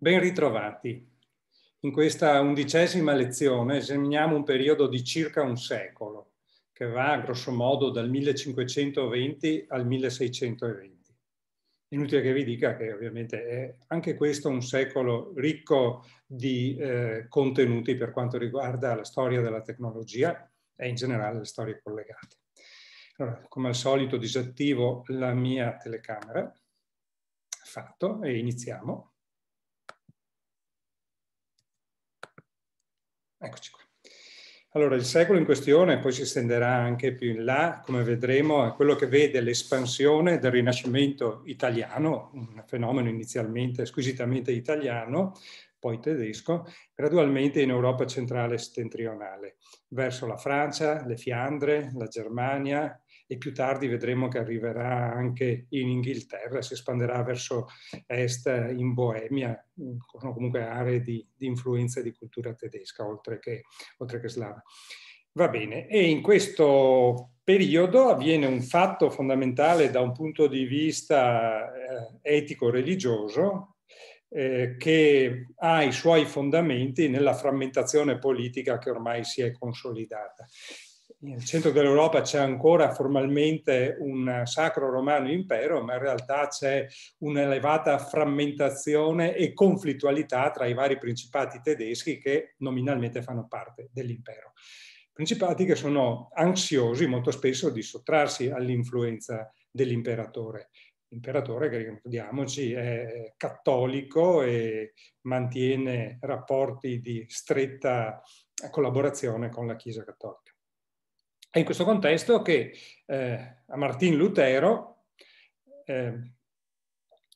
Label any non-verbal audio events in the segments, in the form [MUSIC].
Ben ritrovati. In questa undicesima lezione esaminiamo un periodo di circa un secolo, che va grossomodo dal 1520 al 1620. Inutile che vi dica che ovviamente è anche questo un secolo ricco di eh, contenuti per quanto riguarda la storia della tecnologia e in generale le storie collegate. Allora, come al solito disattivo la mia telecamera, fatto, e iniziamo. Eccoci qua. Allora, il secolo in questione poi si estenderà anche più in là, come vedremo, è quello che vede l'espansione del Rinascimento italiano, un fenomeno inizialmente squisitamente italiano, poi tedesco, gradualmente in Europa centrale e settentrionale, verso la Francia, le Fiandre, la Germania, e più tardi vedremo che arriverà anche in Inghilterra, si espanderà verso est in Boemia, mm, sono comunque aree di, di influenza di cultura tedesca, oltre che, oltre che slava. Va bene, e in questo periodo avviene un fatto fondamentale da un punto di vista eh, etico-religioso, eh, che ha i suoi fondamenti nella frammentazione politica che ormai si è consolidata nel centro dell'Europa c'è ancora formalmente un sacro romano impero, ma in realtà c'è un'elevata frammentazione e conflittualità tra i vari principati tedeschi che nominalmente fanno parte dell'impero. Principati che sono ansiosi molto spesso di sottrarsi all'influenza dell'imperatore. L'imperatore, che ricordiamoci, è cattolico e mantiene rapporti di stretta collaborazione con la Chiesa cattolica. È in questo contesto che eh, a Martin Lutero eh,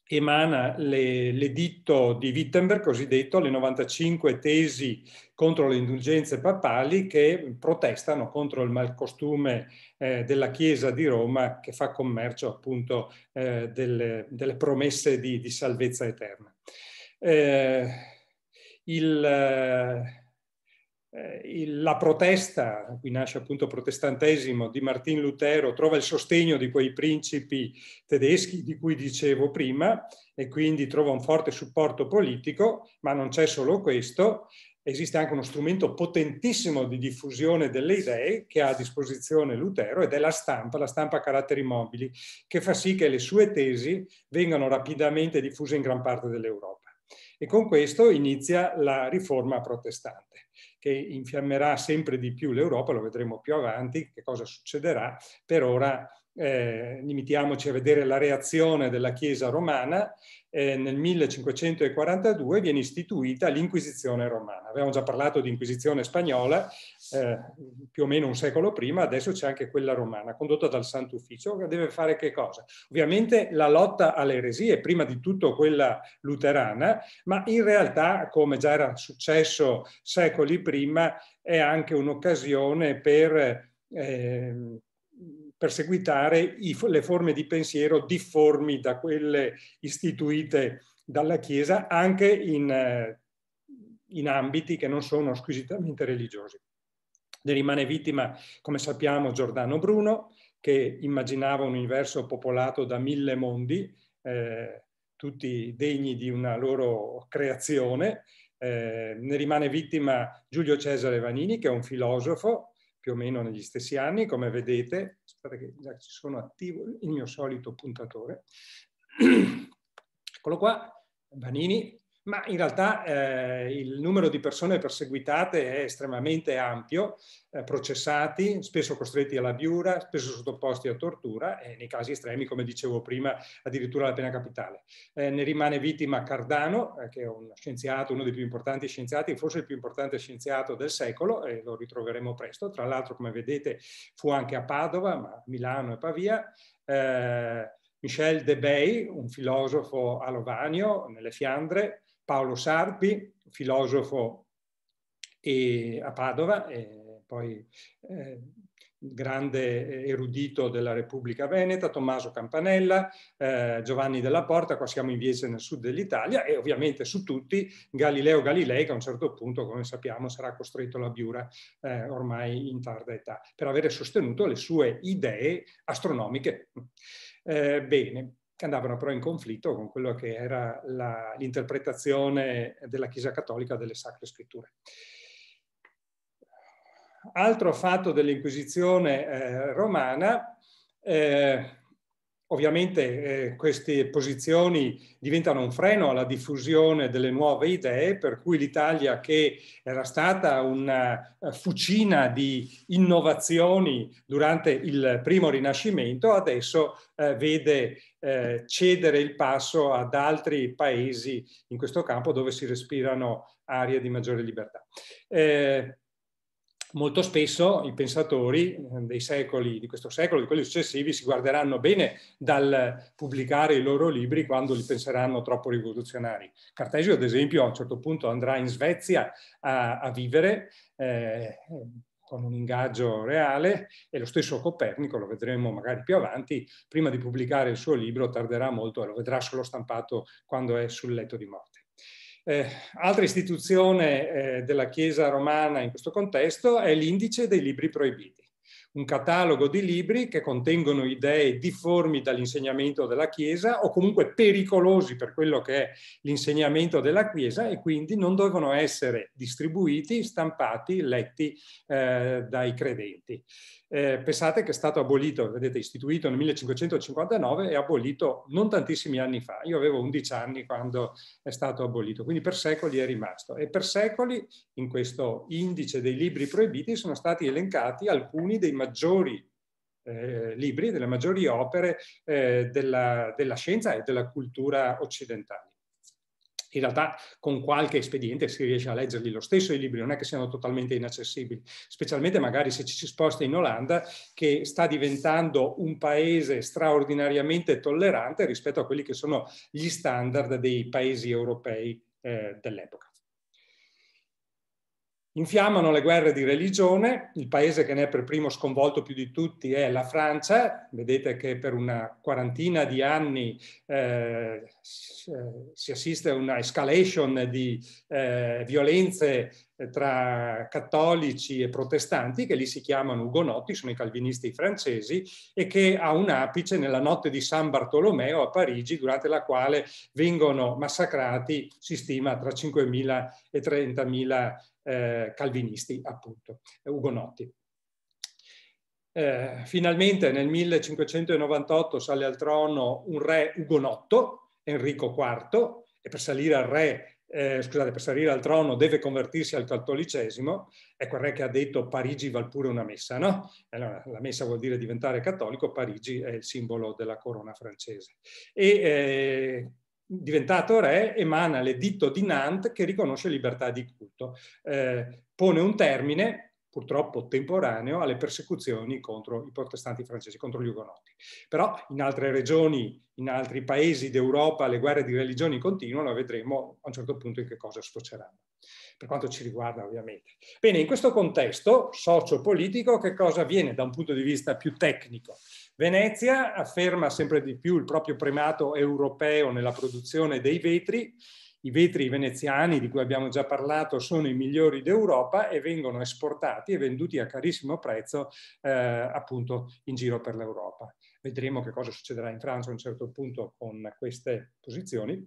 emana l'editto di Wittenberg, cosiddetto, le 95 tesi contro le indulgenze papali che protestano contro il malcostume eh, della Chiesa di Roma che fa commercio appunto eh, delle, delle, promesse di, di salvezza eterna. Eh, il, eh, la protesta, qui nasce appunto il protestantesimo, di Martin Lutero trova il sostegno di quei principi tedeschi di cui dicevo prima e quindi trova un forte supporto politico, ma non c'è solo questo, esiste anche uno strumento potentissimo di diffusione delle idee che ha a disposizione Lutero ed è la stampa, la stampa a caratteri mobili, che fa sì che le sue tesi vengano rapidamente diffuse in gran parte dell'Europa. E con questo inizia la riforma protestante che infiammerà sempre di più l'Europa, lo vedremo più avanti, che cosa succederà. Per ora eh, limitiamoci a vedere la reazione della Chiesa romana eh, nel 1542 viene istituita l'Inquisizione romana. Abbiamo già parlato di Inquisizione spagnola eh, più o meno un secolo prima, adesso c'è anche quella romana, condotta dal Sant'Ufficio, che deve fare che cosa? Ovviamente la lotta alle eresie, prima di tutto quella luterana, ma in realtà, come già era successo secoli prima, è anche un'occasione per... Eh, perseguitare i, le forme di pensiero difformi da quelle istituite dalla Chiesa anche in, eh, in ambiti che non sono squisitamente religiosi. Ne rimane vittima, come sappiamo, Giordano Bruno, che immaginava un universo popolato da mille mondi, eh, tutti degni di una loro creazione. Eh, ne rimane vittima Giulio Cesare Vanini, che è un filosofo più o meno negli stessi anni, come vedete, aspettate che già ci sono attivo il mio solito puntatore. [CLEARS THROAT] Eccolo qua, Vanini, ma in realtà eh, il numero di persone perseguitate è estremamente ampio, eh, processati, spesso costretti alla biura, spesso sottoposti a tortura e nei casi estremi, come dicevo prima, addirittura alla pena capitale. Eh, ne rimane vittima Cardano, eh, che è un scienziato, uno dei più importanti scienziati, forse il più importante scienziato del secolo, e lo ritroveremo presto. Tra l'altro, come vedete, fu anche a Padova, ma a Milano e Pavia. Eh, Michel Debey, un filosofo a Lovanio, nelle Fiandre, Paolo Sarpi, filosofo a Padova, e poi eh, grande eh, erudito della Repubblica Veneta, Tommaso Campanella, eh, Giovanni della Porta, qua siamo invece nel sud dell'Italia, e ovviamente su tutti Galileo Galilei, che a un certo punto, come sappiamo, sarà costretto alla biura eh, ormai in tarda età, per avere sostenuto le sue idee astronomiche. Eh, bene, che andavano però in conflitto con quello che era la, l'interpretazione della Chiesa Cattolica delle Sacre Scritture. Altro fatto dell'Inquisizione eh, romana eh, Ovviamente eh, queste posizioni diventano un freno alla diffusione delle nuove idee, per cui l'Italia, che era stata una eh, fucina di innovazioni durante il primo Rinascimento, adesso eh, vede eh, cedere il passo ad altri paesi in questo campo dove si respirano aria di maggiore libertà. Eh, molto spesso i pensatori eh, dei secoli, di questo secolo, di quelli successivi, si guarderanno bene dal pubblicare i loro libri quando li penseranno troppo rivoluzionari. Cartesio, ad esempio, a un certo punto andrà in Svezia a, a vivere. Eh, con un ingaggio reale e lo stesso Copernico, lo vedremo magari più avanti, prima di pubblicare il suo libro tarderà molto e lo vedrà solo stampato quando è sul letto di morte. Eh, altra istituzione eh, della Chiesa romana in questo contesto è l'indice dei libri proibiti, un catalogo di libri che contengono idee difformi dall'insegnamento della Chiesa o comunque pericolosi per quello che è l'insegnamento della Chiesa e quindi non devono essere distribuiti, stampati, letti eh, dai credenti eh, pensate che è stato abolito, vedete, istituito nel 1559 e abolito non tantissimi anni fa. Io avevo 11 anni quando è stato abolito, quindi per secoli è rimasto. E per secoli in questo indice dei libri proibiti sono stati elencati alcuni dei maggiori eh, libri, delle maggiori opere eh, della, della scienza e della cultura occidentale in realtà con qualche espediente si riesce a leggerli lo stesso i libri, non è che siano totalmente inaccessibili, specialmente magari se ci si sposta in Olanda che sta diventando un paese straordinariamente tollerante rispetto a quelli che sono gli standard dei paesi europei eh, dell'epoca. Infiammano le guerre di religione, il paese che ne è per primo sconvolto più di tutti è la Francia, vedete che per una quarantina di anni eh, si eh, assiste a una escalation di eh, violenze eh, tra cattolici e protestanti, che lì si chiamano ugonotti, sono i calvinisti francesi, e che ha un apice nella notte di San Bartolomeo a Parigi, durante la quale vengono massacrati, si stima, tra 5.000 e 30.000 eh, calvinisti, appunto, eh, ugonotti. Eh, finalmente nel 1598 sale al trono un re ugonotto, Enrico IV, e per salire al re eh, scusate, per salire al trono deve convertirsi al cattolicesimo, è ecco, quel re che ha detto Parigi val pure una messa, no? Allora, la messa vuol dire diventare cattolico, Parigi è il simbolo della corona francese. E eh, diventato re, emana l'editto di Nantes che riconosce libertà di culto. Eh, pone un termine purtroppo temporaneo, alle persecuzioni contro i protestanti francesi, contro gli ugonotti. Però in altre regioni, in altri paesi d'Europa, le guerre di religioni continuano e vedremo a un certo punto in che cosa sfoceranno, per quanto ci riguarda ovviamente. Bene, in questo contesto socio-politico che cosa avviene da un punto di vista più tecnico? Venezia afferma sempre di più il proprio primato europeo nella produzione dei vetri. I vetri veneziani, di cui abbiamo già parlato, sono i migliori d'Europa e vengono esportati e venduti a carissimo prezzo eh, appunto in giro per l'Europa. Vedremo che cosa succederà in Francia a un certo punto con queste posizioni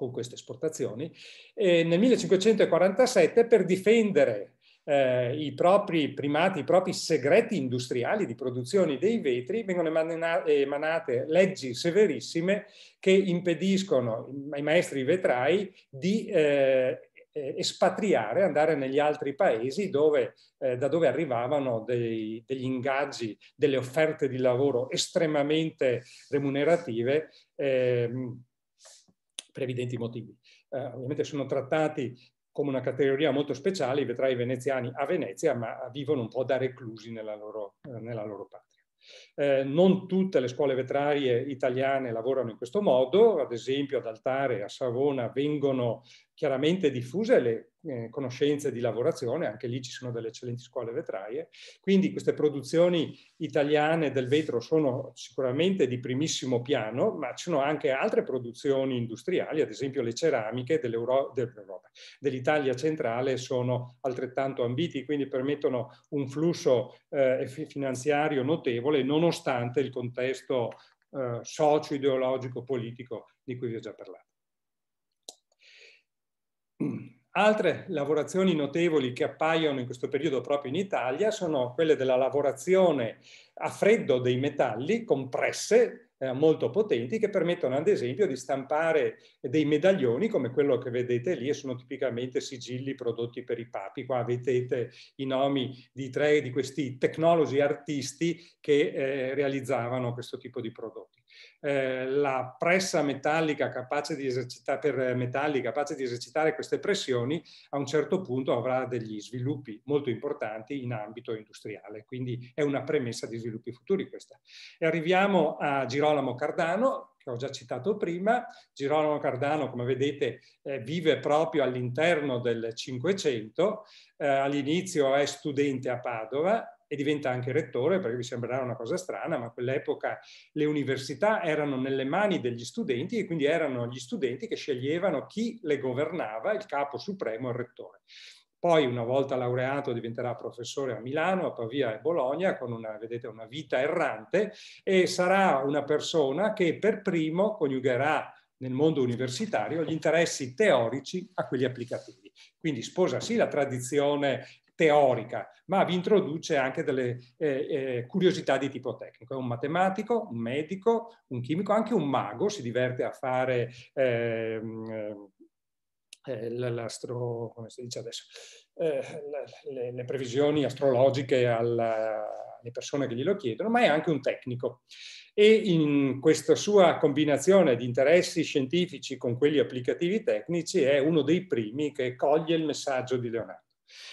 con queste esportazioni. E nel 1547, per difendere eh, i propri primati, i propri segreti industriali di produzione dei vetri, vengono emanate leggi severissime che impediscono ai maestri vetrai di eh, espatriare, andare negli altri paesi dove, eh, da dove arrivavano dei, degli ingaggi, delle offerte di lavoro estremamente remunerative eh, per evidenti motivi. Eh, ovviamente sono trattati come una categoria molto speciale i vetrai veneziani a Venezia, ma vivono un po' da reclusi nella loro, eh, nella loro patria. Eh, non tutte le scuole vetrarie italiane lavorano in questo modo, ad esempio ad Altare e a Savona vengono chiaramente diffuse le eh, conoscenze di lavorazione, anche lì ci sono delle eccellenti scuole vetraie, quindi queste produzioni italiane del vetro sono sicuramente di primissimo piano, ma ci sono anche altre produzioni industriali, ad esempio le ceramiche dell'Europa, dell'Italia centrale sono altrettanto ambiti, quindi permettono un flusso eh, finanziario notevole nonostante il contesto eh, socio-ideologico-politico di cui vi ho già parlato. Altre lavorazioni notevoli che appaiono in questo periodo proprio in Italia sono quelle della lavorazione a freddo dei metalli compresse eh, molto potenti che permettono ad esempio di stampare dei medaglioni come quello che vedete lì e sono tipicamente sigilli prodotti per i papi. Qua vedete i nomi di tre di questi tecnologi artisti che eh, realizzavano questo tipo di prodotti. Eh, la pressa metallica capace, eh, metalli capace di esercitare queste pressioni a un certo punto avrà degli sviluppi molto importanti in ambito industriale, quindi è una premessa di sviluppi futuri questa. E arriviamo a Girolamo Cardano, che ho già citato prima. Girolamo Cardano, come vedete, eh, vive proprio all'interno del 500 all'inizio è studente a Padova, e diventa anche rettore, perché vi sembrerà una cosa strana, ma a quell'epoca le università erano nelle mani degli studenti e quindi erano gli studenti che sceglievano chi le governava, il capo supremo, il rettore. Poi, una volta laureato, diventerà professore a Milano, a Pavia e Bologna, con una, vedete, una vita errante, e sarà una persona che per primo coniugherà nel mondo universitario gli interessi teorici a quelli applicativi. Quindi sposa sì la tradizione teorica, ma vi introduce anche delle eh, eh, curiosità di tipo tecnico. È un matematico, un medico, un chimico, anche un mago, si diverte a fare ehm, eh, eh, l'astro, come si dice adesso, le, le, previsioni astrologiche alla, alle persone che glielo chiedono, ma è anche un tecnico. E in questa sua combinazione di interessi scientifici con quelli applicativi tecnici è uno dei primi che coglie il messaggio di Leonardo.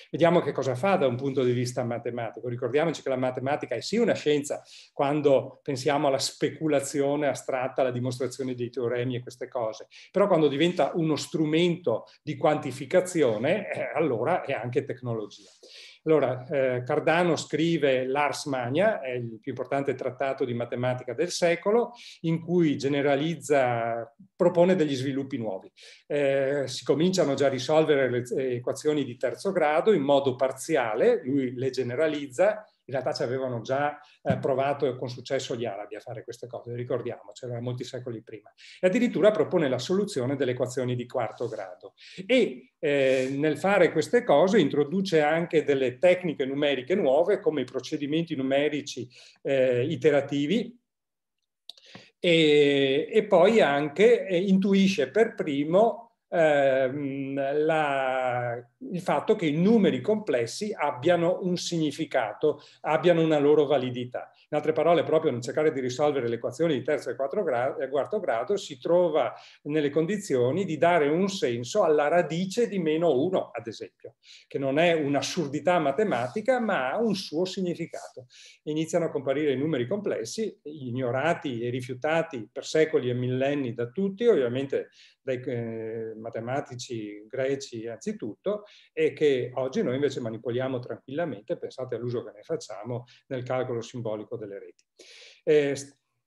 Vediamo che cosa fa da un punto di vista matematico. Ricordiamoci che la matematica è sì una scienza quando pensiamo alla speculazione astratta, alla dimostrazione dei teoremi e queste cose, però quando diventa uno strumento di quantificazione, eh, allora è anche tecnologia. Allora, eh, Cardano scrive l'Ars Magna, è il più importante trattato di matematica del secolo, in cui generalizza, propone degli sviluppi nuovi. Eh, si cominciano già a risolvere le equazioni di terzo grado in modo parziale, lui le generalizza in realtà ci avevano già eh, provato con successo gli arabi a fare queste cose, ricordiamo, c'erano molti secoli prima. E addirittura propone la soluzione delle equazioni di quarto grado. E eh, nel fare queste cose introduce anche delle tecniche numeriche nuove come i procedimenti numerici eh, iterativi, e, e, poi anche eh, intuisce per primo ehm, la il fatto che i numeri complessi abbiano un significato, abbiano una loro validità. In altre parole, proprio nel cercare di risolvere le equazioni di terzo e quarto grado, si trova nelle condizioni di dare un senso alla radice di meno 1, ad esempio, che non è un'assurdità matematica, ma ha un suo significato. Iniziano a comparire i numeri complessi, ignorati e rifiutati per secoli e millenni da tutti, ovviamente dai eh, matematici greci anzitutto, e che oggi noi invece manipoliamo tranquillamente, pensate all'uso che ne facciamo nel calcolo simbolico delle reti. Eh,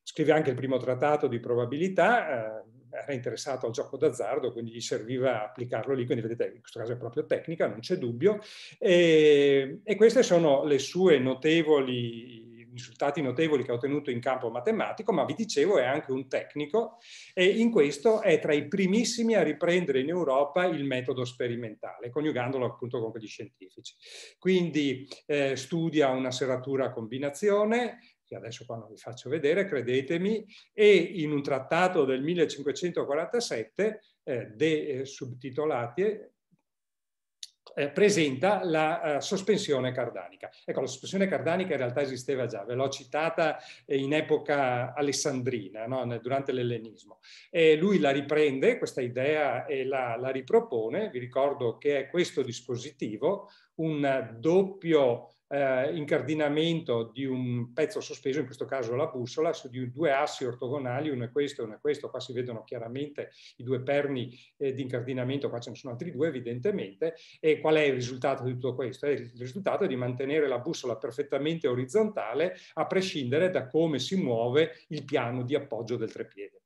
scrive anche il primo trattato di probabilità, eh, era interessato al gioco d'azzardo, quindi gli serviva applicarlo lì, quindi vedete in questo caso è proprio tecnica, non c'è dubbio, e, e queste sono le sue notevoli risultati notevoli che ha ottenuto in campo matematico, ma vi dicevo è anche un tecnico e in questo è tra i primissimi a riprendere in Europa il metodo sperimentale, coniugandolo appunto con quelli scientifici. Quindi eh, studia una serratura a combinazione, che adesso qua non vi faccio vedere, credetemi, e in un trattato del 1547, eh, de eh, subtitolati, eh, presenta la eh, sospensione cardanica. Ecco, la sospensione cardanica in realtà esisteva già, ve l'ho citata eh, in epoca alessandrina, no? durante l'ellenismo. lui la riprende, questa idea, e la, la ripropone. Vi ricordo che è questo dispositivo, un doppio eh, incardinamento di un pezzo sospeso, in questo caso la bussola, su due assi ortogonali, uno è questo e uno è questo, qua si vedono chiaramente i due perni eh, di incardinamento, qua ce ne sono altri due evidentemente, e qual è il risultato di tutto questo? È il risultato di mantenere la bussola perfettamente orizzontale a prescindere da come si muove il piano di appoggio del trepiede.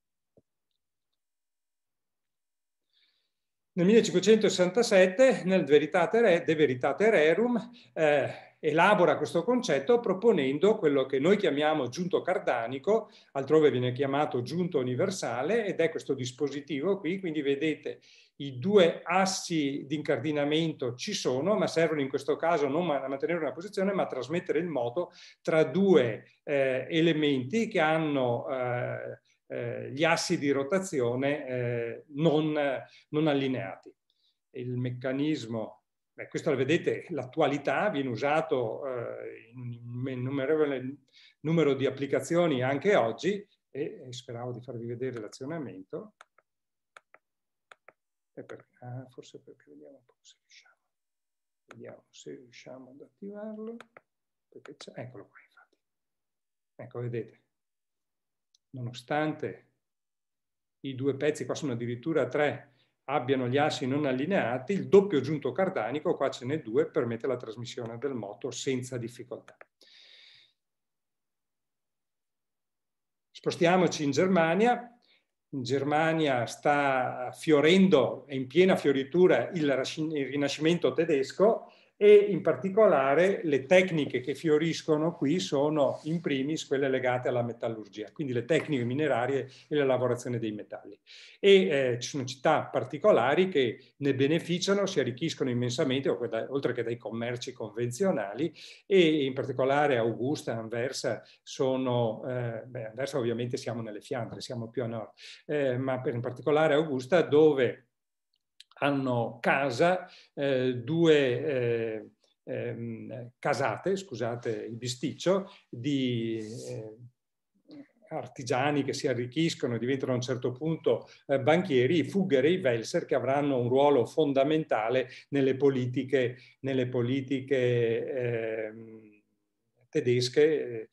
Nel 1567, nel Veritate Re, De Veritate Rerum, eh, elabora questo concetto proponendo quello che noi chiamiamo giunto cardanico, altrove viene chiamato giunto universale ed è questo dispositivo qui, quindi vedete i due assi di incardinamento ci sono, ma servono in questo caso non a mantenere una posizione, ma a trasmettere il moto tra due eh, elementi che hanno eh, eh gli assi di rotazione eh, non, non allineati. Il meccanismo Beh, questo lo vedete, l'attualità viene usato eh, in innumerevole numero di applicazioni anche oggi e, e speravo di farvi vedere l'azionamento. Per, ah, forse perché vediamo un po' se riusciamo. Vediamo se riusciamo ad attivarlo. eccolo qua infatti. Ecco, vedete, nonostante i due pezzi, qua sono addirittura tre, abbiano gli assi non allineati, il doppio giunto cardanico, qua ce n'è due, permette la trasmissione del moto senza difficoltà. Spostiamoci in Germania. In Germania sta fiorendo, è in piena fioritura il rinascimento tedesco, e in particolare le tecniche che fioriscono qui sono in primis quelle legate alla metallurgia, quindi le tecniche minerarie e la lavorazione dei metalli. E eh, ci sono città particolari che ne beneficiano, si arricchiscono immensamente, oltre che dai commerci convenzionali, e in particolare Augusta, Anversa, sono, eh, beh, Anversa ovviamente siamo nelle Fiandre, siamo più a nord, eh, ma per in particolare Augusta dove hanno casa, eh, due eh, ehm, casate, scusate il bisticcio, di eh, artigiani che si arricchiscono e diventano a un certo punto eh, banchieri, i Fugger e i Welser, che avranno un ruolo fondamentale nelle politiche, nelle politiche ehm, tedesche eh,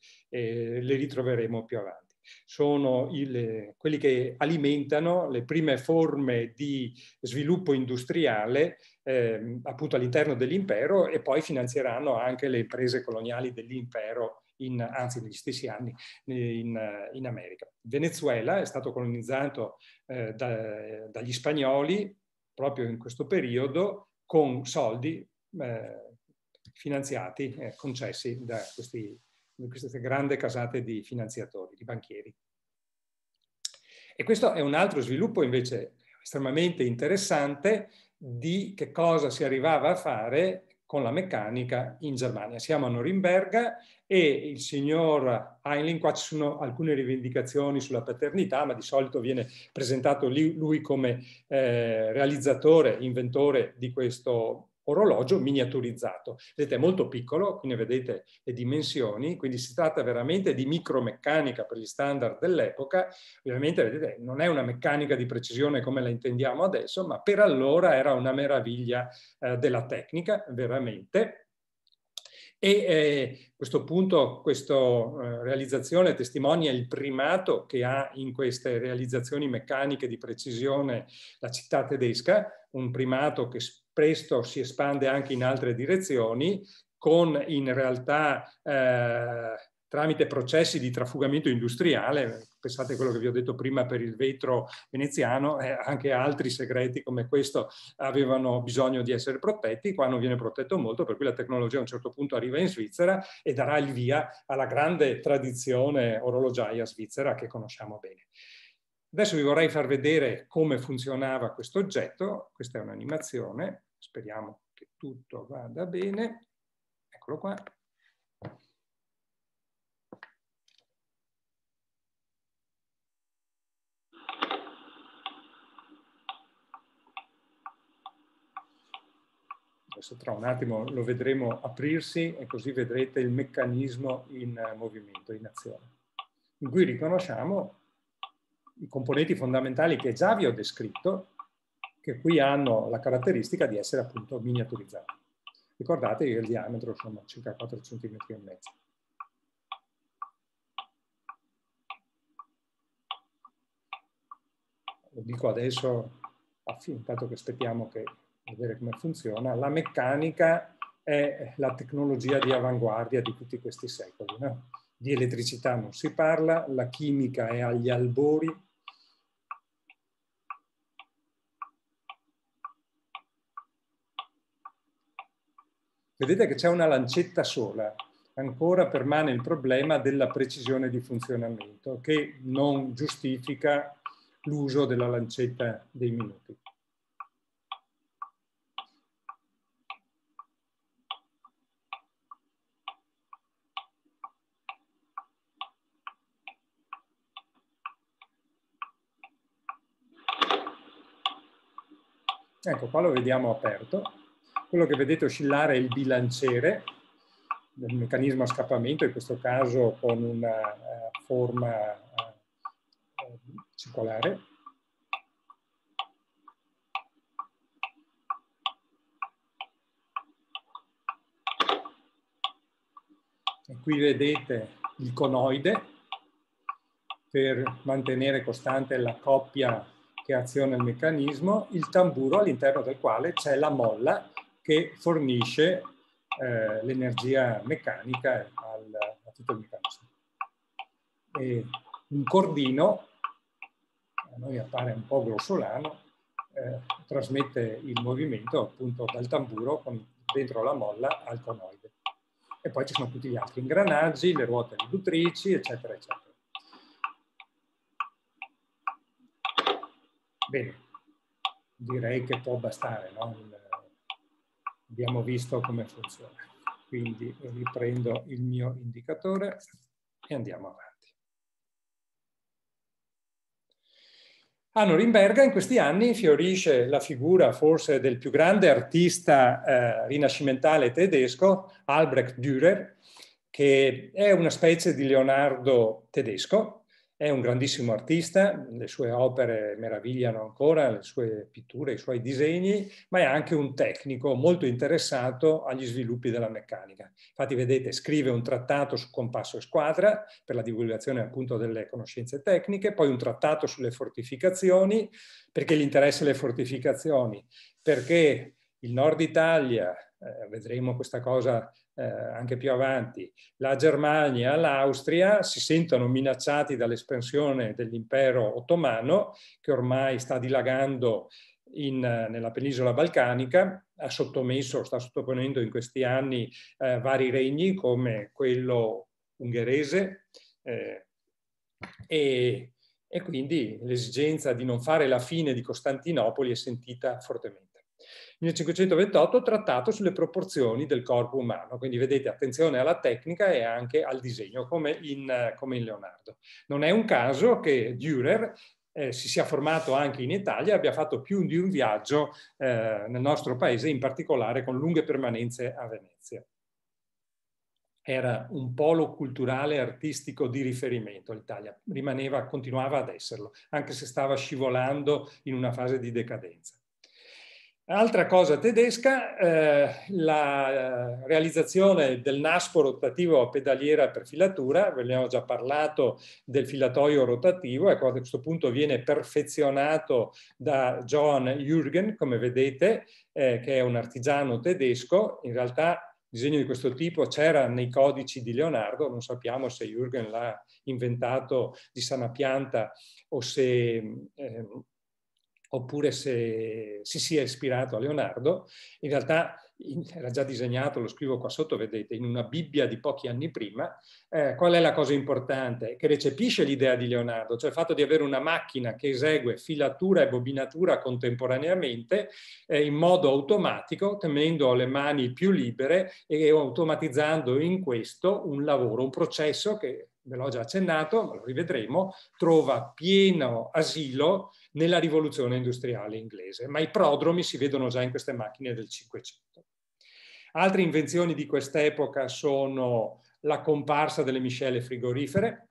e le ritroveremo più avanti sono il, quelli che alimentano le prime forme di sviluppo industriale eh, appunto all'interno dell'impero e poi finanzieranno anche le imprese coloniali dell'impero in, anzi negli stessi anni in, in America. Venezuela è stato colonizzato eh, da, dagli spagnoli proprio in questo periodo con soldi eh, finanziati, eh, concessi da questi queste grandi casate di finanziatori, di banchieri. E questo è un altro sviluppo invece estremamente interessante di che cosa si arrivava a fare con la meccanica in Germania. Siamo a Norimberga e il signor Heinlein, qua ci sono alcune rivendicazioni sulla paternità, ma di solito viene presentato lui come eh, realizzatore, inventore di questo orologio miniaturizzato. Vedete, è molto piccolo, qui ne vedete le dimensioni, quindi si tratta veramente di micromeccanica per gli standard dell'epoca. Ovviamente, vedete, non è una meccanica di precisione come la intendiamo adesso, ma per allora era una meraviglia eh, della tecnica, veramente. E eh, a questo punto questa eh, realizzazione testimonia il primato che ha in queste realizzazioni meccaniche di precisione la città tedesca, un primato che presto si espande anche in altre direzioni con in realtà eh, tramite processi di trafugamento industriale, pensate a quello che vi ho detto prima per il vetro veneziano, eh, anche altri segreti come questo avevano bisogno di essere protetti, qua non viene protetto molto, per cui la tecnologia a un certo punto arriva in Svizzera e darà il via alla grande tradizione orologiaia svizzera che conosciamo bene. Adesso vi vorrei far vedere come funzionava questo oggetto. Questa è un'animazione, speriamo che tutto vada bene. Eccolo qua. Adesso tra un attimo lo vedremo aprirsi e così vedrete il meccanismo in eh, movimento, in azione, in cui riconosciamo i componenti fondamentali che già vi ho descritto, che qui hanno la caratteristica di essere appunto miniaturizzati. Ricordate che il diametro sono circa 4 cm e mezzo. Lo dico adesso, intanto che aspettiamo che vedere come funziona, la meccanica è la tecnologia di avanguardia di tutti questi secoli. No? Di elettricità non si parla, la chimica è agli albori, Vedete che c'è una lancetta sola, ancora permane il problema della precisione di funzionamento che non giustifica l'uso della lancetta dei minuti. Ecco, qua lo vediamo aperto. Quello che vedete oscillare è il bilanciere, del meccanismo a scappamento, in questo caso con una eh, forma eh, circolare. E qui vedete il conoide per mantenere costante la coppia che aziona il meccanismo, il tamburo all'interno del quale c'è la molla che fornisce eh, l'energia meccanica al, a tutto il meccanismo. E un cordino, a noi appare un po' grossolano, eh, trasmette il movimento appunto dal tamburo con dentro la molla al conoide. E poi ci sono tutti gli altri ingranaggi, le ruote riduttrici, eccetera, eccetera. Bene, direi che può bastare no? il, abbiamo visto come funziona. Quindi eh, riprendo il mio indicatore e andiamo avanti. A Norimberga in questi anni fiorisce la figura forse del più grande artista eh, rinascimentale tedesco, Albrecht Dürer, che è una specie di Leonardo tedesco, è un grandissimo artista, le sue opere meravigliano ancora, le sue pitture, i suoi disegni, ma è anche un tecnico molto interessato agli sviluppi della meccanica. Infatti, vedete, scrive un trattato su compasso e squadra per la divulgazione appunto delle conoscenze tecniche, poi un trattato sulle fortificazioni, perché gli interessa le fortificazioni, perché il nord Italia, eh, vedremo questa cosa eh, anche più avanti, la Germania, e l'Austria si sentono minacciati dall'espansione dell'impero ottomano che ormai sta dilagando in, eh, nella penisola balcanica, ha sottomesso, sta sottoponendo in questi anni eh, vari regni come quello ungherese eh, e, e quindi l'esigenza di non fare la fine di Costantinopoli è sentita fortemente. 1528, trattato sulle proporzioni del corpo umano. Quindi vedete, attenzione alla tecnica e anche al disegno, come in, come in Leonardo. Non è un caso che Dürer eh, si sia formato anche in Italia, abbia fatto più di un viaggio eh, nel nostro paese, in particolare con lunghe permanenze a Venezia. Era un polo culturale e artistico di riferimento l'Italia, rimaneva, continuava ad esserlo, anche se stava scivolando in una fase di decadenza. Altra cosa tedesca, eh, la eh, realizzazione del naspo rotativo a pedaliera per filatura, ve ne ho già parlato del filatoio rotativo, ecco a questo punto viene perfezionato da John Jürgen, come vedete, eh, che è un artigiano tedesco, in realtà disegno di questo tipo c'era nei codici di Leonardo, non sappiamo se Jürgen l'ha inventato di sana pianta o se... Eh, oppure se si sia ispirato a Leonardo. In realtà era già disegnato, lo scrivo qua sotto, vedete, in una Bibbia di pochi anni prima. Eh, qual è la cosa importante? Che recepisce l'idea di Leonardo, cioè il fatto di avere una macchina che esegue filatura e bobinatura contemporaneamente eh, in modo automatico, tenendo le mani più libere e automatizzando in questo un lavoro, un processo che ve l'ho già accennato, ma lo rivedremo, trova pieno asilo nella rivoluzione industriale inglese, ma i prodromi si vedono già in queste macchine del Cinquecento. Altre invenzioni di quest'epoca sono la comparsa delle miscele frigorifere,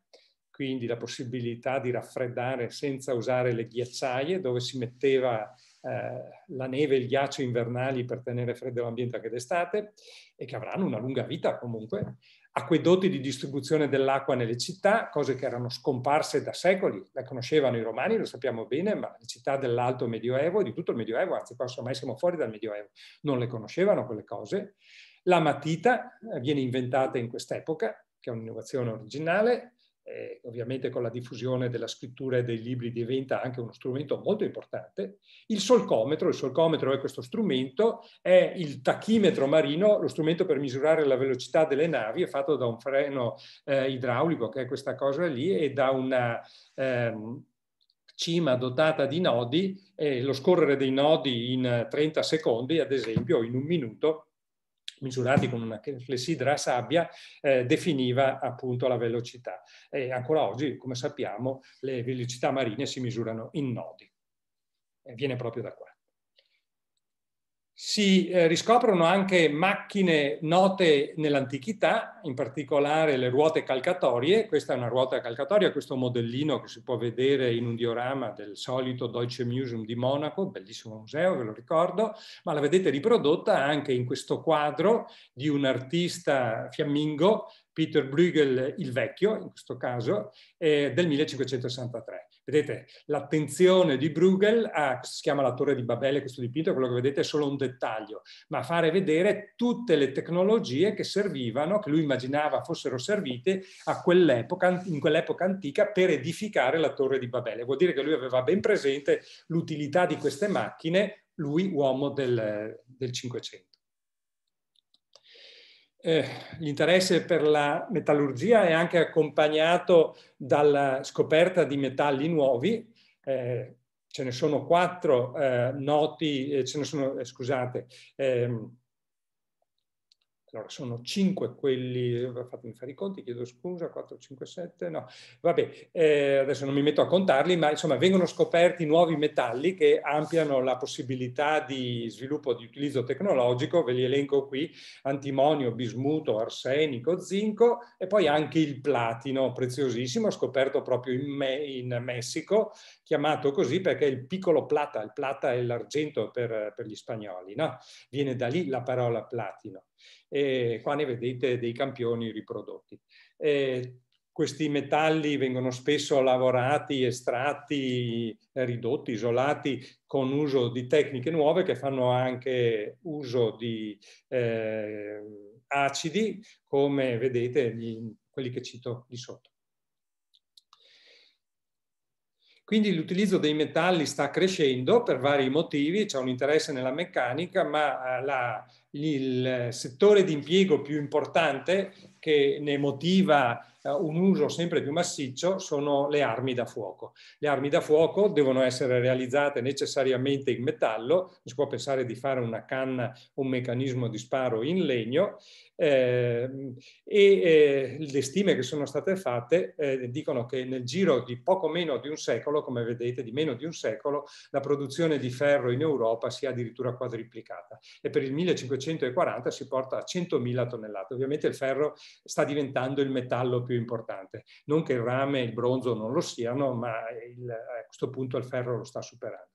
quindi la possibilità di raffreddare senza usare le ghiacciaie, dove si metteva eh, la neve e il ghiaccio invernali per tenere freddo l'ambiente anche d'estate e che avranno una lunga vita comunque acquedotti di distribuzione dell'acqua nelle città, cose che erano scomparse da secoli, la conoscevano i romani, lo sappiamo bene, ma le città dell'alto medioevo, di tutto il medioevo, anzi qua ormai siamo fuori dal medioevo, non le conoscevano quelle cose. La matita eh, viene inventata in quest'epoca, che è un'innovazione originale, eh, ovviamente con la diffusione della scrittura e dei libri diventa anche uno strumento molto importante. Il solcometro, il solcometro è questo strumento, è il tachimetro marino, lo strumento per misurare la velocità delle navi, è fatto da un freno eh, idraulico, che è questa cosa lì, e da una... Ehm, cima dotata di nodi, eh, lo scorrere dei nodi in 30 eh, secondi, ad esempio, in un minuto, misurati con una clessidra a sabbia, eh, definiva appunto la velocità. E ancora oggi, come sappiamo, le velocità marine si misurano in nodi. E viene proprio da qua si eh, riscoprono anche macchine note nell'antichità, in particolare le ruote calcatorie. Questa è una ruota calcatoria, questo modellino che si può vedere in un diorama del solito Deutsche Museum di Monaco, bellissimo museo, ve lo ricordo, ma la vedete riprodotta anche in questo quadro di un artista fiammingo, Peter Bruegel il Vecchio, in questo caso, eh, del 1563. Vedete, l'attenzione di Bruegel, a, si chiama la Torre di Babele questo dipinto, quello che vedete è solo un dettaglio, ma fare vedere tutte le tecnologie che servivano, che lui immaginava fossero servite a quell'epoca, in quell'epoca antica per edificare la Torre di Babele. Vuol dire che lui aveva ben presente l'utilità di queste macchine, lui uomo del, del 500 eh, l'interesse per la metallurgia è anche accompagnato dalla scoperta di metalli nuovi. Eh, ce ne sono quattro eh, noti, eh, ce ne sono, eh, scusate, ehm, allora, sono 5 quelli, eh, fatemi fare i conti, chiedo scusa, 4, 5, 7, no, vabbè, eh, adesso non mi metto a contarli, ma insomma vengono scoperti nuovi metalli che ampliano la possibilità di sviluppo di utilizzo tecnologico, ve li elenco qui, antimonio, bismuto, arsenico, zinco e poi anche il platino, preziosissimo, scoperto proprio in, Me in Messico, chiamato così perché è il piccolo plata, il plata è l'argento per, per, gli spagnoli, no? Viene da lì la parola platino. E qua ne vedete dei campioni riprodotti. E questi metalli vengono spesso lavorati, estratti, ridotti, isolati con uso di tecniche nuove che fanno anche uso di eh, acidi, come vedete gli, quelli che cito di sotto. Quindi l'utilizzo dei metalli sta crescendo per vari motivi, c'è un interesse nella meccanica, ma eh, la, il settore di impiego più importante che ne motiva eh, un uso sempre più massiccio sono le armi da fuoco. Le armi da fuoco devono essere realizzate necessariamente in metallo, si può pensare di fare una canna, un meccanismo di sparo in legno eh, e eh, le stime che sono state fatte eh, dicono che nel giro di poco meno di un secolo, come vedete, di meno di un secolo, la produzione di ferro in Europa si è addirittura quadriplicata e per il 1540 si porta a 100.000 tonnellate. Ovviamente il ferro sta diventando il metallo più più importante. Non che il rame e il bronzo non lo siano, ma il, a questo punto il ferro lo sta superando.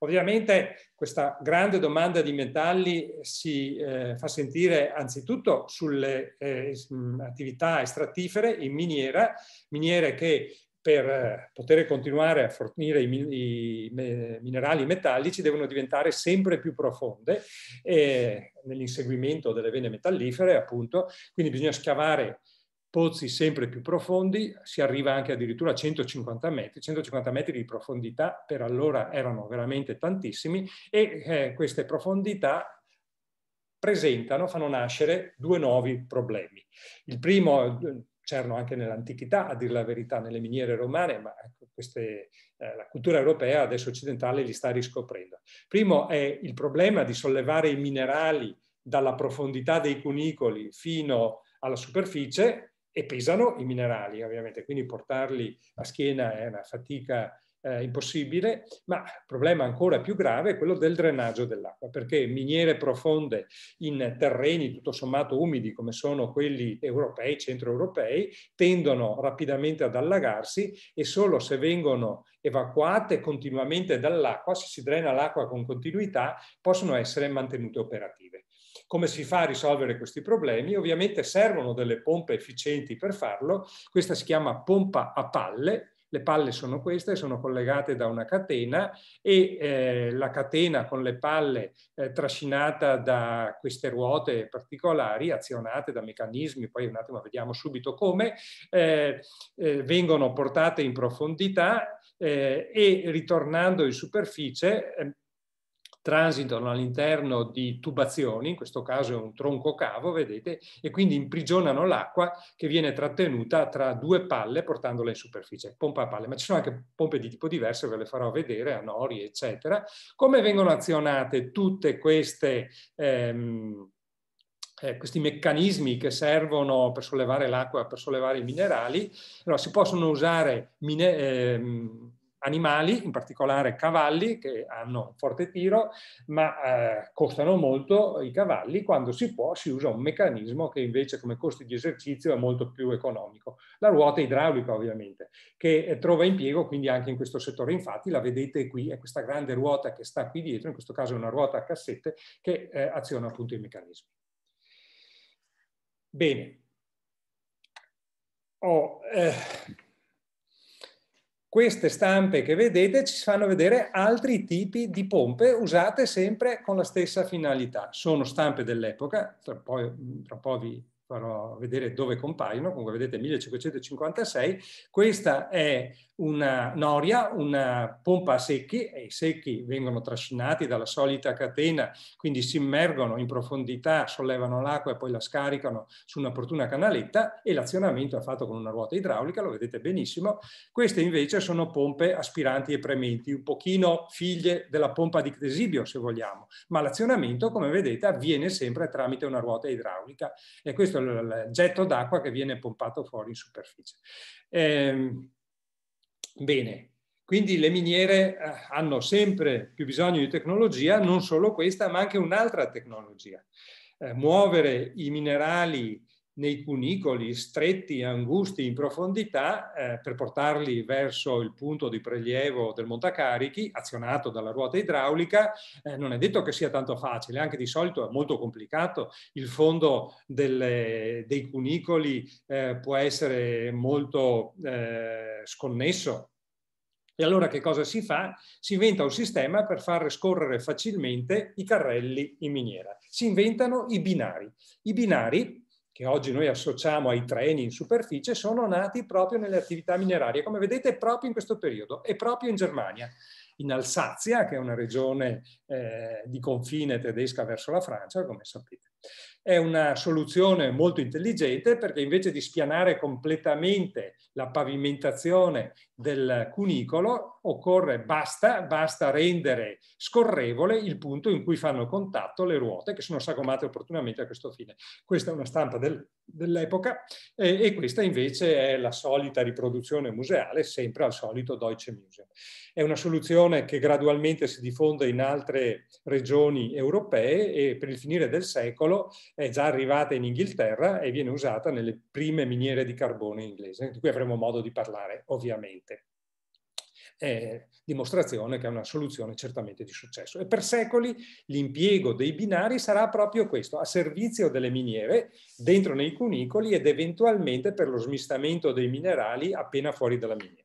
Ovviamente questa grande domanda di metalli si eh, fa sentire anzitutto sulle eh, attività estrattifere in miniera, miniere che per eh, poter continuare a fornire i, minerali metallici devono diventare sempre più profonde eh, nell'inseguimento delle vene metallifere appunto, quindi bisogna scavare pozzi sempre più profondi, si arriva anche addirittura a 150 metri, 150 metri di profondità per allora erano veramente tantissimi e eh, queste profondità presentano, fanno nascere due nuovi problemi. Il primo, c'erano anche nell'antichità, a dire la verità, nelle miniere romane, ma ecco, queste, eh, la cultura europea, adesso occidentale, li sta riscoprendo. Primo è il problema di sollevare i minerali dalla profondità dei cunicoli fino alla superficie, e pesano i minerali ovviamente, quindi portarli a schiena è una fatica eh, impossibile, ma il problema ancora più grave è quello del drenaggio dell'acqua, perché miniere profonde in terreni tutto sommato umidi come sono quelli europei, centroeuropei, tendono rapidamente ad allagarsi e solo se vengono evacuate continuamente dall'acqua, se si drena l'acqua con continuità, possono essere mantenute operative. Come si fa a risolvere questi problemi? Ovviamente servono delle pompe efficienti per farlo. Questa si chiama pompa a palle, le palle sono queste, sono collegate da una catena e eh, la catena con le palle eh, trascinata da queste ruote particolari, azionate da meccanismi, poi un attimo vediamo subito come, eh, eh vengono portate in profondità eh, e ritornando in superficie ehm, transitano all'interno di tubazioni, in questo caso è un tronco cavo, vedete, e quindi imprigionano l'acqua che viene trattenuta tra due palle portandola in superficie, pompa a palle, ma ci sono anche pompe di tipo diverso, ve le farò vedere, a nori, eccetera. Come vengono azionate tutte queste... Ehm, eh, questi meccanismi che servono per sollevare l'acqua, per sollevare i minerali, allora, si possono usare mine- ehm, animali, in particolare cavalli che hanno forte tiro, ma eh, costano molto i cavalli, quando si può si usa un meccanismo che invece come costi di esercizio è molto più economico, la ruota idraulica ovviamente, che eh, trova impiego quindi anche in questo settore, infatti la vedete qui, è questa grande ruota che sta qui dietro, in questo caso è una ruota a cassette che eh, aziona appunto i meccanismi. Bene, ho... Oh, eh queste stampe che vedete ci fanno vedere altri tipi di pompe usate sempre con la stessa finalità. Sono stampe dell'epoca, tra, tra, un po' vi farò vedere dove compaiono, comunque vedete 1556, questa è una noria, una pompa a secchi e i secchi vengono trascinati dalla solita catena, quindi si immergono in profondità, sollevano l'acqua e poi la scaricano su una opportuna canaletta e l'azionamento è fatto con una ruota idraulica, lo vedete benissimo. Queste invece sono pompe aspiranti e prementi, un pochino figlie della pompa di Ctesibio se vogliamo, ma l'azionamento come vedete avviene sempre tramite una ruota idraulica e questo questo è il getto d'acqua che viene pompato fuori in superficie. Eh, bene, quindi le miniere eh, hanno sempre più bisogno di tecnologia, non solo questa, ma anche un'altra tecnologia. Eh, muovere i minerali nei cunicoli stretti, angusti, in profondità, eh, per portarli verso il punto di prelievo del montacarichi, azionato dalla ruota idraulica, eh, non è detto che sia tanto facile, anche di solito è molto complicato, il fondo delle, dei cunicoli eh, può essere molto eh, sconnesso. E allora che cosa si fa? Si inventa un sistema per far scorrere facilmente i carrelli in miniera. Si inventano i binari. I binari che oggi noi associamo ai treni in superficie, sono nati proprio nelle attività minerarie, come vedete proprio in questo periodo e proprio in Germania. In Alsazia, che è una regione eh, di confine tedesca verso la Francia, come sapete. È una soluzione molto intelligente perché invece di spianare completamente la pavimentazione del cunicolo, occorre, basta, basta rendere scorrevole il punto in cui fanno contatto le ruote che sono sagomate opportunamente a questo fine. Questa è una stampa del, dell'epoca eh, e questa invece è la solita riproduzione museale, sempre al solito Deutsche Museum. È una soluzione che gradualmente si diffonde in altre regioni europee e per il finire del secolo secolo è già arrivata in Inghilterra e viene usata nelle prime miniere di carbone inglese, di cui avremo modo di parlare ovviamente. È dimostrazione che è una soluzione certamente di successo. E per secoli l'impiego dei binari sarà proprio questo, a servizio delle miniere, dentro nei cunicoli ed eventualmente per lo smistamento dei minerali appena fuori dalla miniera.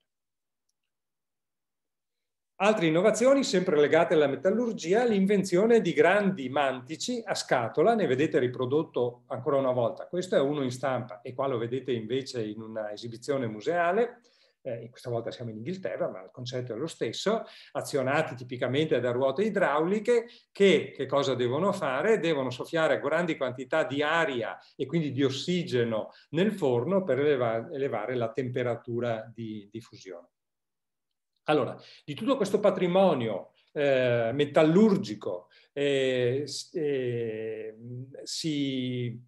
Altre innovazioni, sempre legate alla metallurgia, l'invenzione di grandi mantici a scatola, ne vedete riprodotto ancora una volta. Questo è uno in stampa e qua lo vedete invece in una esibizione museale. Eh, questa volta siamo in Inghilterra, ma il concetto è lo stesso, azionati tipicamente da ruote idrauliche che, che cosa devono fare? Devono soffiare grandi quantità di aria e quindi di ossigeno nel forno per elevare, elevare la temperatura di, di fusione. Allora, di tutto questo patrimonio eh, metallurgico eh, eh, si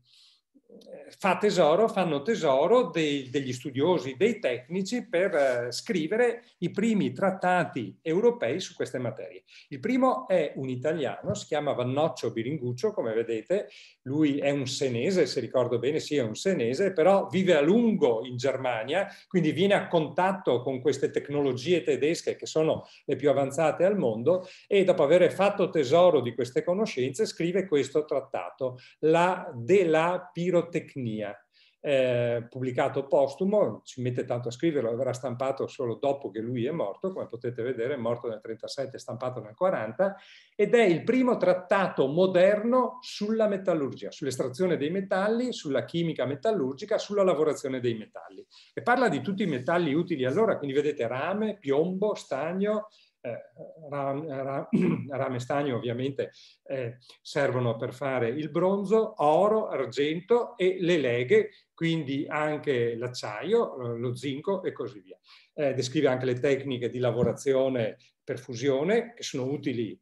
fa tesoro, fanno tesoro dei, degli studiosi, dei tecnici per eh, scrivere i primi trattati europei su queste materie. Il primo è un italiano, si chiama Vannoccio Biringuccio, come vedete, lui è un senese, se ricordo bene, sì è un senese, però vive a lungo in Germania, quindi viene a contatto con queste tecnologie tedesche che sono le più avanzate al mondo e dopo aver fatto tesoro di queste conoscenze scrive questo trattato, la De la Piro pirotecnia, eh, pubblicato postumo, ci mette tanto a scriverlo, verrà stampato solo dopo che lui è morto, come potete vedere è morto nel 37 stampato nel 1940, ed è il primo trattato moderno sulla metallurgia, sull'estrazione dei metalli, sulla chimica metallurgica, sulla lavorazione dei metalli. E parla di tutti i metalli utili allora, quindi vedete rame, piombo, stagno, eh, ram, ram, [CLEARS THROAT] rame stagno ovviamente eh, servono per fare il bronzo, oro, argento e le leghe, quindi anche l'acciaio, eh, lo zinco e così via. descrive anche le tecniche di lavorazione per fusione che sono utili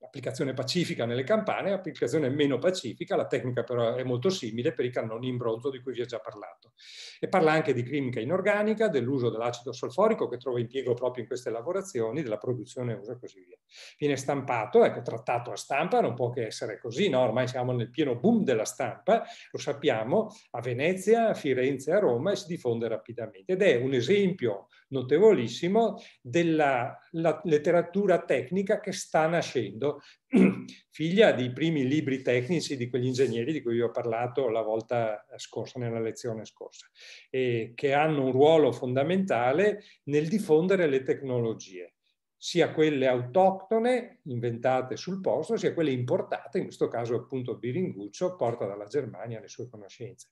applicazione pacifica nelle campane e applicazione meno pacifica, la tecnica però è molto simile per i cannoni in bronzo di cui vi ho già parlato. E parla anche di chimica inorganica, dell'uso dell'acido solforico che trova impiego proprio in queste lavorazioni, della produzione e uso e così via. Viene stampato, ecco, trattato a stampa, non può che essere così, no? ormai siamo nel pieno boom della stampa, lo sappiamo, a Venezia, a Firenze, a Roma e si diffonde rapidamente ed è un esempio notevolissimo della letteratura tecnica che sta nascendo, [CLEARS THROAT] figlia dei primi libri tecnici di quegli ingegneri di cui vi ho parlato la volta scorsa, nella lezione scorsa, e che hanno un ruolo fondamentale nel diffondere le tecnologie sia quelle autoctone inventate sul posto, sia quelle importate, in questo caso appunto Biringuccio porta dalla Germania le sue conoscenze.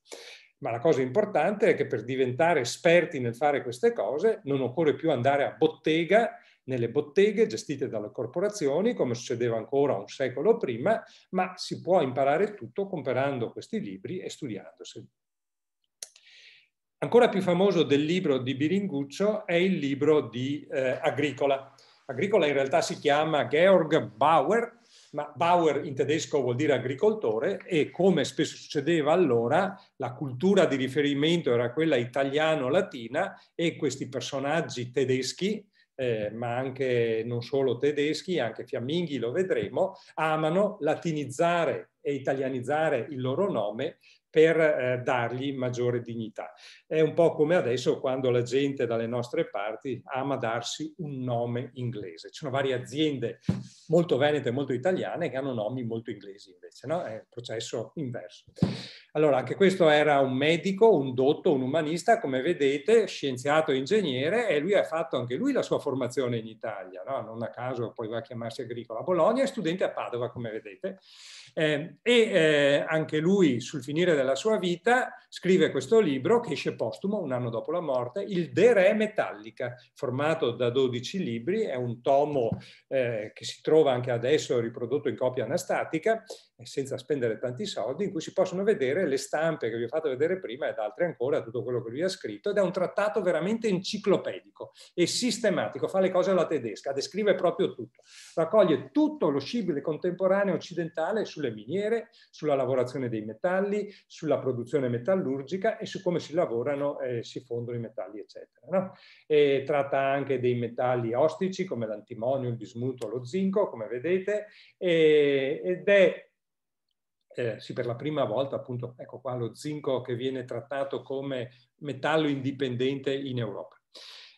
Ma la cosa importante è che per diventare esperti nel fare queste cose non occorre più andare a bottega, nelle botteghe gestite dalle corporazioni, come succedeva ancora un secolo prima, ma si può imparare tutto comprando questi libri e studiandosi. Ancora più famoso del libro di Biringuccio è il libro di eh, Agricola. Agricola in realtà si chiama Georg Bauer ma Bauer in tedesco vuol dire agricoltore e come spesso succedeva allora la cultura di riferimento era quella italiano-latina e questi personaggi tedeschi eh, ma anche non solo tedeschi, anche fiamminghi, lo vedremo, amano latinizzare e italianizzare il loro nome per eh, dargli maggiore dignità. È un po' come adesso quando la gente dalle nostre parti ama darsi un nome inglese. Ci sono varie aziende molto venete, molto italiane che hanno nomi molto inglesi invece, no? È il processo inverso. Allora, anche questo era un medico, un dotto, un umanista, come vedete, scienziato e ingegnere, e lui ha fatto anche lui la sua formazione in Italia, no? non a caso poi va a chiamarsi agricola a Bologna è studente a Padova, come vedete. Eh, e eh, anche lui, sul finire della sua vita, scrive questo libro che esce postumo, un anno dopo la morte, il De Re Metallica, formato da 12 libri, è un tomo eh, che si trova anche adesso riprodotto in copia anastatica senza spendere tanti soldi, in cui si possono vedere le stampe che vi ho fatto vedere prima ed altre ancora, tutto quello che lui ha scritto, ed è un trattato veramente enciclopedico e sistematico, fa le cose alla tedesca, descrive proprio tutto, raccoglie tutto lo scibile contemporaneo occidentale sulle miniere, sulla lavorazione dei metalli, sulla produzione metallurgica e su come si lavorano, eh, si fondono i metalli, eccetera. No? E tratta anche dei metalli ostici come l'antimonio, il bismuto, lo zinco, come vedete, e, ed è eh, sì, per la prima volta appunto, ecco qua lo zinco che viene trattato come metallo indipendente in Europa.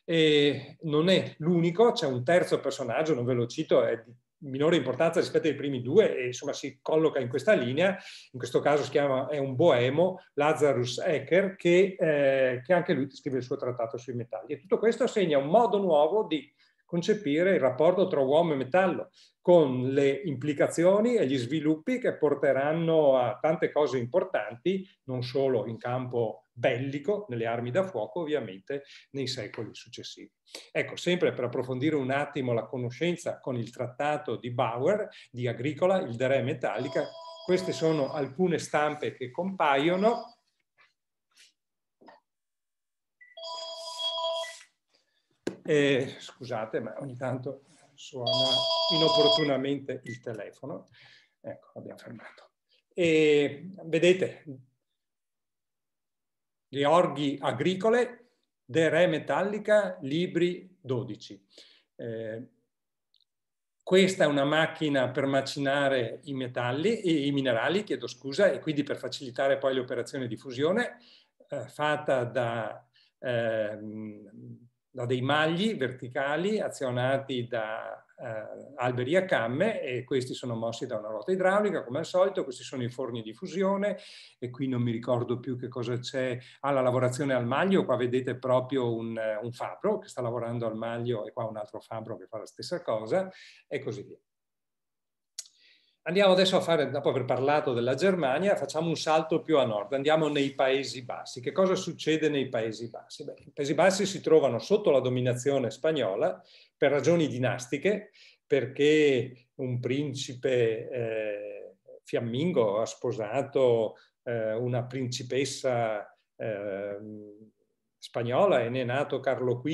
E non è l'unico, c'è un terzo personaggio, non ve lo cito, è di minore importanza rispetto ai primi due e insomma si colloca in questa linea, in questo caso si chiama, è un boemo, Lazarus Ecker, che, eh, che anche lui scrive il suo trattato sui metalli. E tutto questo segna un modo nuovo di concepire il rapporto tra uomo e metallo, con le implicazioni e gli sviluppi che porteranno a tante cose importanti, non solo in campo bellico, nelle armi da fuoco, ovviamente nei secoli successivi. Ecco, sempre per approfondire un attimo la conoscenza con il trattato di Bauer, di Agricola, il De Re Metallica, queste sono alcune stampe che compaiono E, scusate, ma ogni tanto suona inopportunamente il telefono. Ecco, abbiamo fermato. E, vedete, le orghi agricole, De Re Metallica, Libri 12. Eh, questa è una macchina per macinare i metalli, i minerali, chiedo scusa, e quindi per facilitare poi le operazioni di fusione, eh, fatta da eh, da dei magli verticali azionati da eh, alberi a camme e questi sono mossi da una ruota idraulica come al solito, questi sono i forni di fusione e qui non mi ricordo più che cosa c'è alla ah, lavorazione al maglio, qua vedete proprio un, un fabbro che sta lavorando al maglio e qua un altro fabbro che fa la stessa cosa e così via. Andiamo adesso a fare, dopo aver parlato della Germania, facciamo un salto più a nord, andiamo nei Paesi Bassi. Che cosa succede nei Paesi Bassi? Beh, I Paesi Bassi si trovano sotto la dominazione spagnola per ragioni dinastiche, perché un principe eh, fiammingo ha sposato eh, una principessa eh, spagnola e ne è nato Carlo V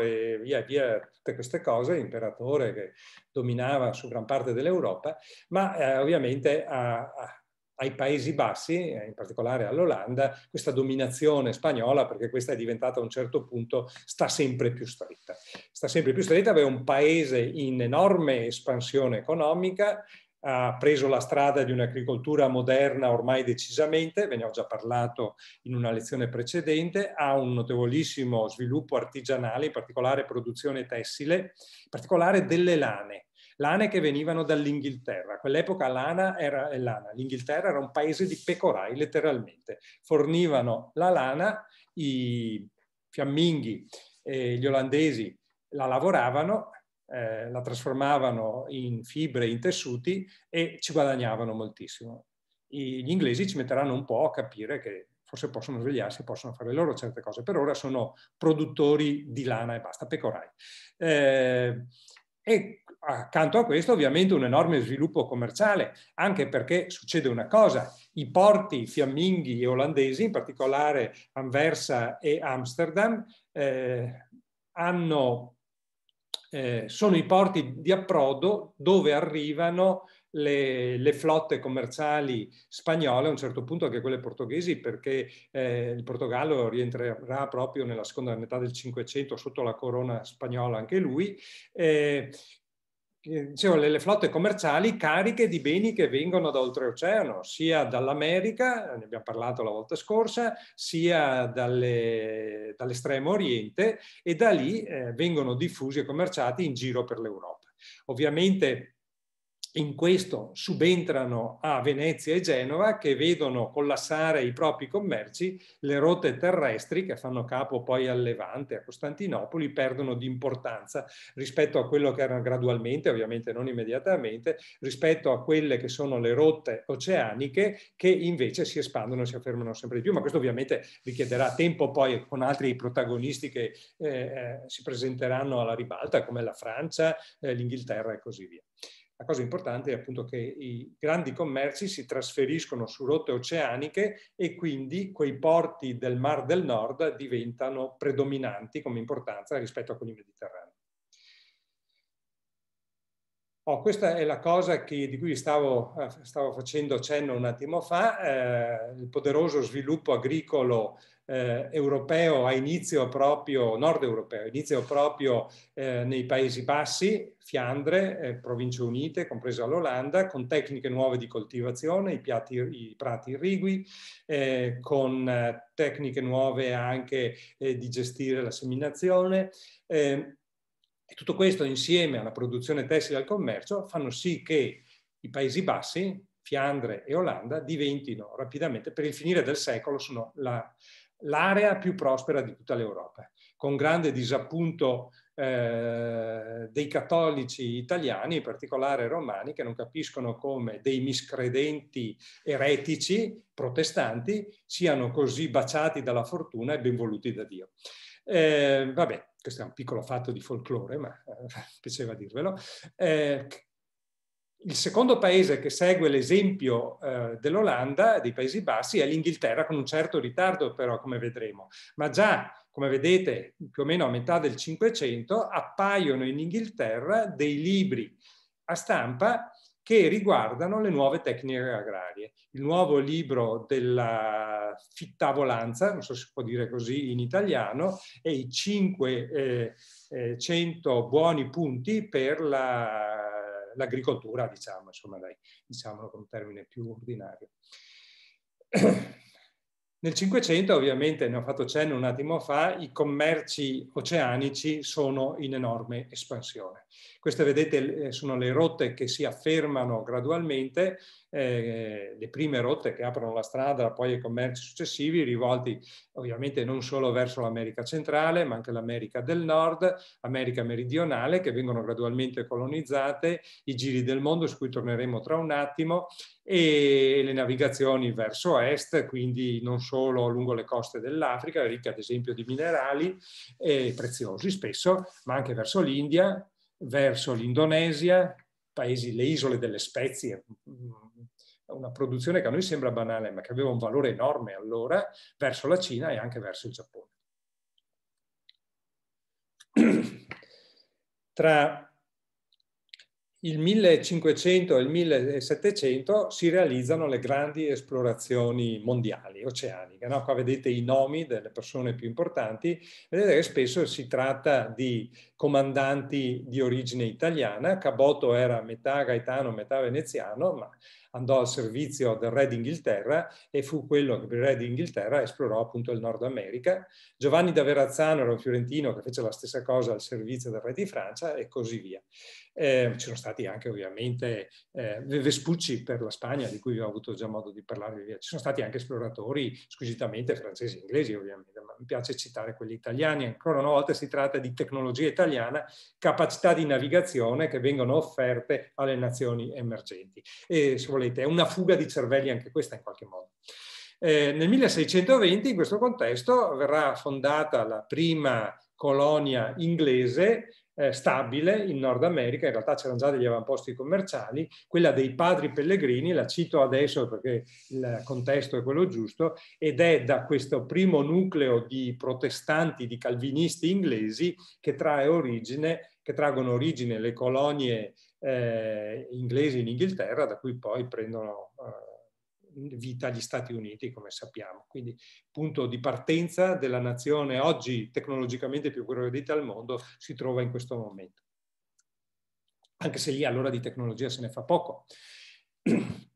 e via via tutte queste cose, imperatore che dominava su gran parte dell'Europa, ma eh, ovviamente a, a, ai Paesi Bassi, eh, in particolare all'Olanda, questa dominazione spagnola, perché questa è diventata a un certo punto, sta sempre più stretta. Sta sempre più stretta aveva un paese in enorme espansione economica ha preso la strada di un'agricoltura moderna ormai decisamente, ve ne ho già parlato in una lezione precedente, ha un notevolissimo sviluppo artigianale, in particolare produzione tessile, in particolare delle lane lane che venivano dall'Inghilterra. quell'epoca lana era eh, lana. L'Inghilterra era un paese di pecorai, letteralmente. Fornivano la lana, i fiamminghi, e gli olandesi la lavoravano eh, la trasformavano in fibre, in tessuti e ci guadagnavano moltissimo. I, gli inglesi ci metteranno un po' a capire che forse possono svegliarsi, possono fare loro certe cose. Per ora sono produttori di lana e basta, pecorai. Eh, e accanto a questo ovviamente un enorme sviluppo commerciale, anche perché succede una cosa, i porti fiamminghi e olandesi, in particolare Anversa e Amsterdam, eh, hanno eh, sono i porti di approdo dove arrivano le, le, flotte commerciali spagnole a un certo punto anche quelle portoghesi perché eh, il Portogallo rientrerà proprio nella seconda metà del Cinquecento sotto la corona spagnola anche lui eh, eh, dicevo, le, le flotte commerciali cariche di beni che vengono da oltreoceano, sia dall'America, ne abbiamo parlato la volta scorsa, sia dalle, dall'estremo oriente e da lì eh, vengono diffusi e commerciati in giro per l'Europa. Ovviamente in questo subentrano a Venezia e Genova che vedono collassare i propri commerci, le rotte terrestri che fanno capo poi al Levante, a Costantinopoli, perdono di importanza rispetto a quello che erano gradualmente, ovviamente non immediatamente, rispetto a quelle che sono le rotte oceaniche che invece si espandono e si affermano sempre di più, ma questo ovviamente richiederà tempo poi con altri protagonisti che eh, eh si presenteranno alla ribalta come la Francia, eh, l'Inghilterra e così via. La cosa importante è appunto che i grandi commerci si trasferiscono su rotte oceaniche e quindi quei porti del Mar del Nord diventano predominanti come importanza rispetto a quelli mediterranei. Oh, questa è la cosa che, di cui stavo, eh, stavo, facendo cenno un attimo fa, eh, il poderoso sviluppo agricolo eh, europeo a inizio proprio, nord europeo, inizio proprio eh, nei Paesi Bassi, Fiandre, eh, Province Unite, compresa l'Olanda, con tecniche nuove di coltivazione, i, piatti, i prati irrigui, eh, con eh, tecniche nuove anche eh, di gestire la seminazione. Ehm, e tutto questo insieme alla produzione tessile e al commercio fanno sì che i Paesi Bassi, Fiandre e Olanda diventino rapidamente, per il finire del secolo, sono la, l'area più prospera di tutta l'Europa, con grande disappunto eh, dei cattolici italiani, in particolare romani, che non capiscono come dei miscredenti eretici protestanti siano così baciati dalla fortuna e benvoluti da Dio. Eh, vabbè, questo è un piccolo fatto di folklore, ma eh, [LAUGHS] piaceva dirvelo. Eh, il secondo paese che segue l'esempio eh, dell'Olanda, dei Paesi Bassi, è l'Inghilterra, con un certo ritardo però, come vedremo. Ma già, come vedete, più o meno a metà del Cinquecento, appaiono in Inghilterra dei libri a stampa che riguardano le nuove tecniche agrarie. Il nuovo libro della fittavolanza, non so se si può dire così in italiano, e i 500 eh, eh, buoni punti per la l'agricoltura, diciamo, insomma, dai, diciamolo con un termine più ordinario. Nel Cinquecento, ovviamente, ne ho fatto cenno un attimo fa, i commerci oceanici sono in enorme espansione. Queste, vedete, eh, sono le rotte che si affermano gradualmente, eh, le prime rotte che aprono la strada poi ai commerci successivi, rivolti ovviamente non solo verso l'America centrale, ma anche l'America del Nord, l'America meridionale, che vengono gradualmente colonizzate, i giri del mondo, su cui torneremo tra un attimo, e le navigazioni verso est, quindi non solo lungo le coste dell'Africa, ricche ad esempio di minerali eh, preziosi spesso, ma anche verso l'India, verso l'Indonesia, paesi, le isole delle spezie, mm, una produzione che a noi sembra banale ma che aveva un valore enorme allora, verso la Cina e anche verso il Giappone. [CLEARS THROAT] Tra il 1500 e il 1700 si realizzano le grandi esplorazioni mondiali, oceaniche. No? Qua vedete i nomi delle persone più importanti, vedete che spesso si tratta di comandanti di origine italiana, Caboto era metà gaetano, metà veneziano, ma andò al servizio del re d'Inghilterra e fu quello che per il re d'Inghilterra esplorò appunto il Nord America. Giovanni da Verazzano era un fiorentino che fece la stessa cosa al servizio del re di Francia e così via. Eh, ci sono stati anche ovviamente eh, Vespucci per la Spagna, di cui ho avuto già modo di parlarvi, via. ci sono stati anche esploratori squisitamente francesi e inglesi ovviamente, ma mi piace citare quelli italiani. Ancora una volta si tratta di tecnologia italiana, capacità di navigazione che vengono offerte alle nazioni emergenti. E se volete è una fuga di cervelli anche questa in qualche modo. Eh, nel 1620 in questo contesto verrà fondata la prima colonia inglese eh, stabile in Nord America, in realtà c'erano già degli avamposti commerciali, quella dei padri pellegrini, la cito adesso perché il contesto è quello giusto, ed è da questo primo nucleo di protestanti, di calvinisti inglesi che, trae origine, che traggono origine le colonie eh, inglesi in Inghilterra, da cui poi prendono... Eh, vita agli Stati Uniti, come sappiamo. Quindi punto di partenza della nazione oggi tecnologicamente più progredita al mondo si trova in questo momento. Anche se lì allora di tecnologia se ne fa poco. [CLEARS THROAT]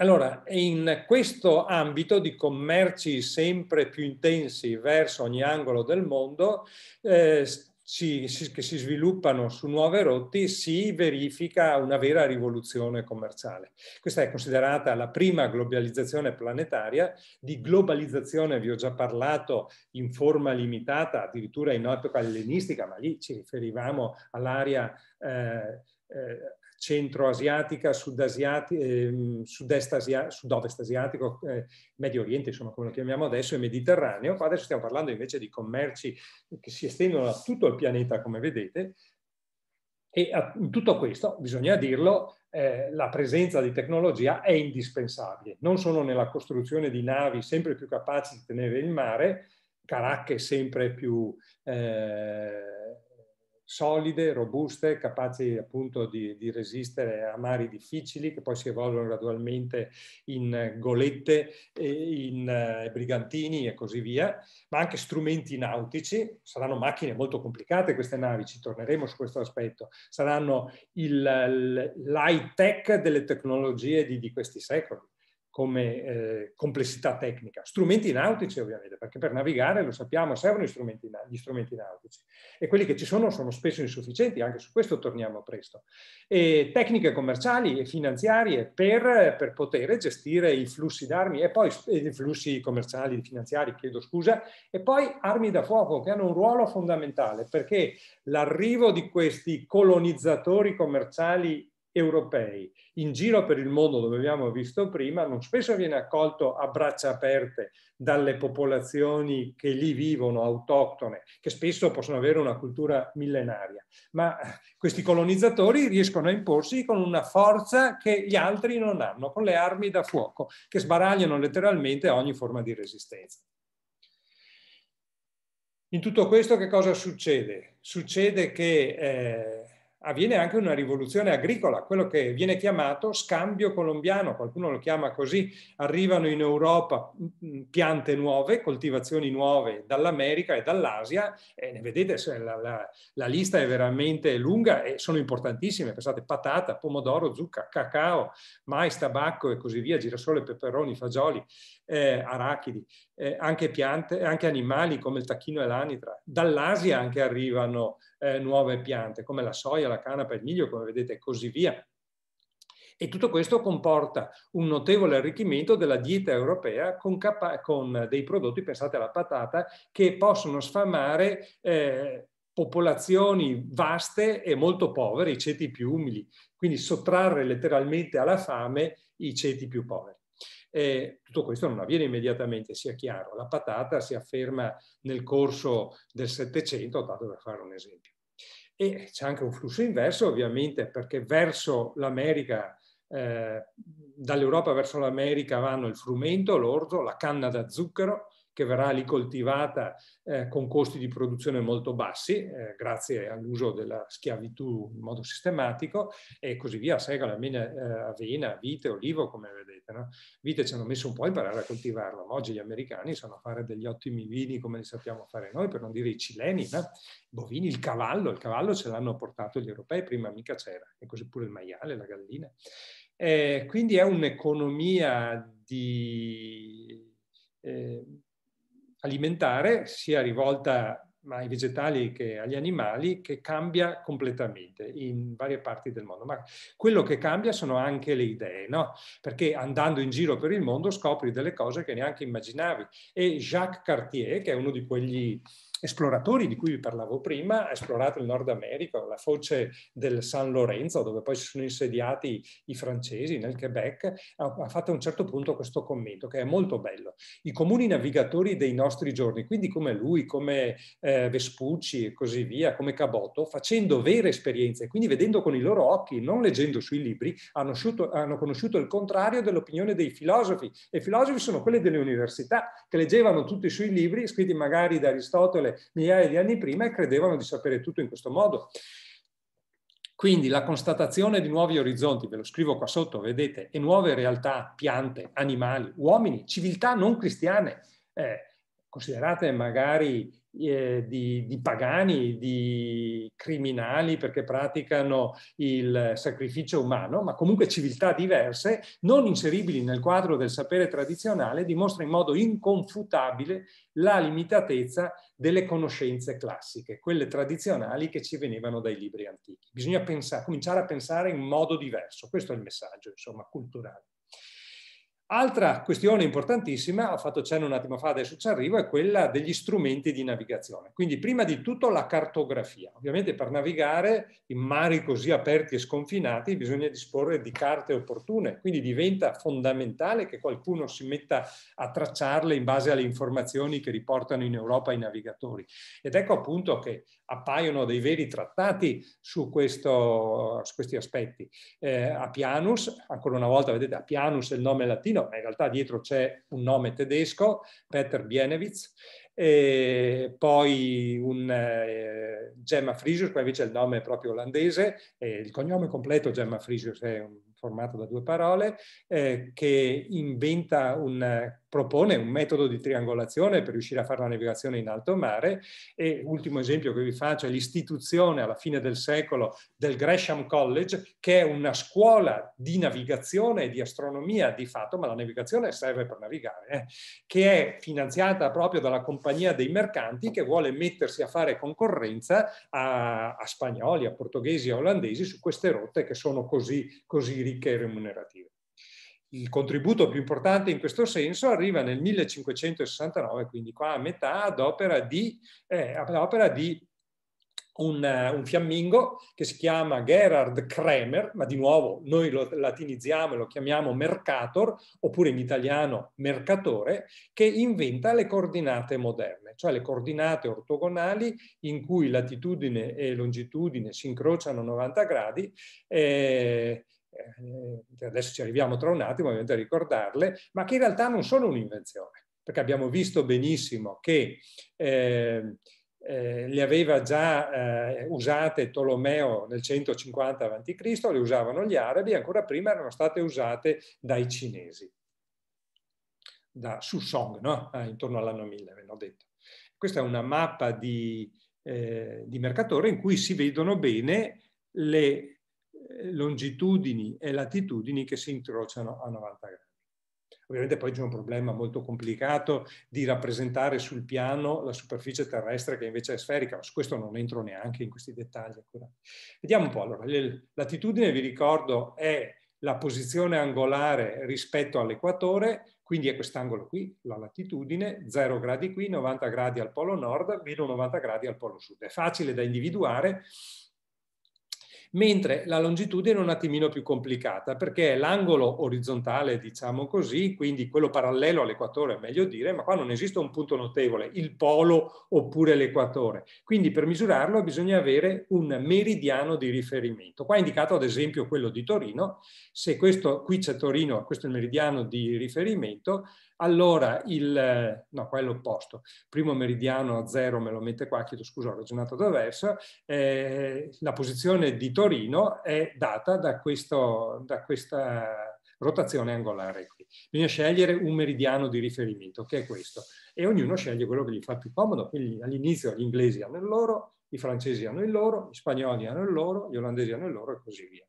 Allora, in questo ambito di commerci sempre più intensi verso ogni angolo del mondo, eh, si, si, che si sviluppano su nuove rotte si verifica una vera rivoluzione commerciale. Questa è considerata la prima globalizzazione planetaria. Di globalizzazione vi ho già parlato in forma limitata, addirittura in epoca ellenistica, ma lì ci riferivamo all'area eh, eh, centro-asiatica, ehm, sud-est asiatico, sud-ovest asiatico, eh, Medio Oriente, insomma come lo chiamiamo adesso, e Mediterraneo. Adesso stiamo parlando invece di commerci che si estendono a tutto il pianeta, come vedete, e a, in tutto questo, bisogna dirlo, eh, la presenza di tecnologia è indispensabile, non solo nella costruzione di navi sempre più capaci di tenere il mare, caracche sempre più... Eh, solide, robuste, capaci appunto di, di, resistere a mari difficili che poi si evolvono gradualmente in golette, in eh, brigantini e così via, ma anche strumenti nautici, saranno macchine molto complicate queste navi, ci torneremo su questo aspetto, saranno l'high tech delle tecnologie di, di questi secoli come eh, complessità tecnica. Strumenti nautici ovviamente, perché per navigare, lo sappiamo, servono strumenti, gli strumenti nautici e quelli che ci sono sono spesso insufficienti, anche su questo torniamo presto. E tecniche commerciali e finanziarie per, per poter gestire i flussi d'armi e poi i flussi commerciali, e finanziari, chiedo scusa, e poi armi da fuoco che hanno un ruolo fondamentale perché l'arrivo di questi colonizzatori commerciali europei in giro per il mondo, dove abbiamo visto prima, non spesso viene accolto a braccia aperte dalle popolazioni che lì vivono, autoctone, che spesso possono avere una cultura millenaria, ma questi colonizzatori riescono a imporsi con una forza che gli altri non hanno, con le armi da fuoco, che sbaragliano letteralmente ogni forma di resistenza. In tutto questo che cosa succede? Succede che eh, avviene anche una rivoluzione agricola, quello che viene chiamato scambio colombiano, qualcuno lo chiama così, arrivano in Europa mm, mm, piante nuove, coltivazioni nuove dall'America e dall'Asia e ne vedete la, la, la, lista è veramente lunga e sono importantissime, pensate patata, pomodoro, zucca, cacao, mais, tabacco e così via, girasole, peperoni, fagioli, eh, arachidi, eh, anche piante, anche animali come il tacchino e l'anitra. Dall'Asia anche arrivano eh, nuove piante, come la soia, la canapa, il miglio, come vedete, e così via. E tutto questo comporta un notevole arricchimento della dieta europea con, con dei prodotti, pensate alla patata, che possono sfamare eh, popolazioni vaste e molto povere, i ceti più umili, quindi sottrarre letteralmente alla fame i ceti più poveri. Eh, tutto questo non avviene immediatamente, sia chiaro. La patata si afferma nel corso del Settecento, tanto per fare un esempio. E c'è anche un flusso inverso, ovviamente, perché verso l'America, eh, dall'Europa verso l'America vanno il frumento, l'orzo, la canna da zucchero, che verrà lì coltivata eh, con costi di produzione molto bassi, eh, grazie all'uso della schiavitù in modo sistematico, e così via, segola, eh, avena, vite, olivo, come vedete. No? Vite ci hanno messo un po' a imparare a coltivarlo, ma oggi gli americani sanno fare degli ottimi vini come li sappiamo fare noi, per non dire i cileni, no? i bovini, il cavallo, il cavallo ce l'hanno portato gli europei, prima mica c'era, e così pure il maiale, la gallina. Eh, quindi è un'economia di, eh, alimentare, sia rivolta ai vegetali che agli animali, che cambia completamente in varie parti del mondo. Ma quello che cambia sono anche le idee, no? Perché andando in giro per il mondo scopri delle cose che neanche immaginavi. E Jacques Cartier, che è uno di quegli esploratori di cui vi parlavo prima ha esplorato il Nord America, la foce del San Lorenzo, dove poi si sono insediati i francesi nel Quebec, ha, ha fatto a un certo punto questo commento che è molto bello. I comuni navigatori dei nostri giorni, quindi come lui, come eh, Vespucci e così via, come Caboto, facendo vere esperienze, quindi vedendo con i loro occhi, non leggendo sui libri, hanno, sciuto, hanno conosciuto il contrario dell'opinione dei filosofi. E i filosofi sono quelli delle università, che leggevano tutti i suoi libri, scritti magari da Aristotele sapere migliaia di anni prima e credevano di sapere tutto in questo modo. Quindi la constatazione di nuovi orizzonti, ve lo scrivo qua sotto, vedete, e nuove realtà, piante, animali, uomini, civiltà non cristiane, eh, considerate magari eh, di, di, pagani, di criminali perché praticano il sacrificio umano, ma comunque civiltà diverse, non inseribili nel quadro del sapere tradizionale, dimostra in modo inconfutabile la limitatezza delle conoscenze classiche, quelle tradizionali che ci venivano dai libri antichi. Bisogna pensare, cominciare a pensare in modo diverso, questo è il messaggio insomma, culturale. Altra questione importantissima, ho fatto cenno un attimo fa, adesso ci arrivo, è quella degli strumenti di navigazione. Quindi prima di tutto la cartografia. Ovviamente per navigare in mari così aperti e sconfinati bisogna disporre di carte opportune, quindi diventa fondamentale che qualcuno si metta a tracciarle in base alle informazioni che riportano in Europa i navigatori. Ed ecco appunto che appaiono dei veri trattati su, questo, su questi aspetti. Eh, Appianus, ancora una volta vedete, Apianus è il nome latino, argentino, ma in realtà dietro c'è un nome tedesco, Peter Bienewitz, e poi un eh, Gemma Frisius, qua invece il nome è proprio olandese, il cognome completo Gemma Frisius è un formato da due parole, eh, che inventa un, propone un metodo di triangolazione per riuscire a fare la navigazione in alto mare e ultimo esempio che vi faccio è l'istituzione alla fine del secolo del Gresham College che è una scuola di navigazione e di astronomia di fatto, ma la navigazione serve per navigare, eh, che è finanziata proprio dalla compagnia dei mercanti che vuole mettersi a fare concorrenza a, a spagnoli, a portoghesi, a olandesi su queste rotte che sono così, così ricche e remunerative. Il contributo più importante in questo senso arriva nel 1569, quindi qua a metà, ad opera di, eh, ad opera di un, eh, un, fiammingo che si chiama Gerhard Kremer, ma di nuovo noi lo latinizziamo e lo chiamiamo mercator, oppure in italiano mercatore, che inventa le coordinate moderne, cioè le coordinate ortogonali in cui latitudine e longitudine si incrociano 90 gradi. Eh, eh, cioè, adesso ci arriviamo tra un attimo ovviamente a ricordarle, ma che in realtà non sono un'invenzione, perché abbiamo visto benissimo che eh, eh, le aveva già eh, usate Tolomeo nel 150 a.C., le usavano gli arabi e ancora prima erano state usate dai cinesi, da Susong, no? ah, intorno all'anno 1000, ve l'ho detto. Questa è una mappa di, eh, di Mercatore in cui si vedono bene le longitudini e latitudini che si incrociano a 90 gradi. Ovviamente poi c'è un problema molto complicato di rappresentare sul piano la superficie terrestre che invece è sferica, ma su questo non entro neanche in questi dettagli accurati. Vediamo un po', allora, latitudine, vi ricordo, è la posizione angolare rispetto all'equatore, quindi è quest'angolo qui, la latitudine, 0 gradi qui, 90 gradi al polo nord, meno 90 gradi al polo sud. È facile da individuare mentre la longitudine è un attimino più complicata perché è l'angolo orizzontale, diciamo così, quindi quello parallelo all'equatore è meglio dire, ma qua non esiste un punto notevole, il polo oppure l'equatore. Quindi per misurarlo bisogna avere un meridiano di riferimento. Qua è indicato ad esempio quello di Torino, se questo qui c'è Torino, questo è il meridiano di riferimento, allora, il, no, qua è l'opposto, primo meridiano a zero me lo mette qua, chiedo scusa, ho ragionato attraverso, eh, la posizione di Torino è data da, questo, da questa rotazione angolare qui. Bisogna scegliere un meridiano di riferimento, che è questo, e ognuno sceglie quello che gli fa più comodo, quindi all'inizio gli inglesi hanno il loro, i francesi hanno il loro, gli spagnoli hanno il loro, gli olandesi hanno il loro e così via.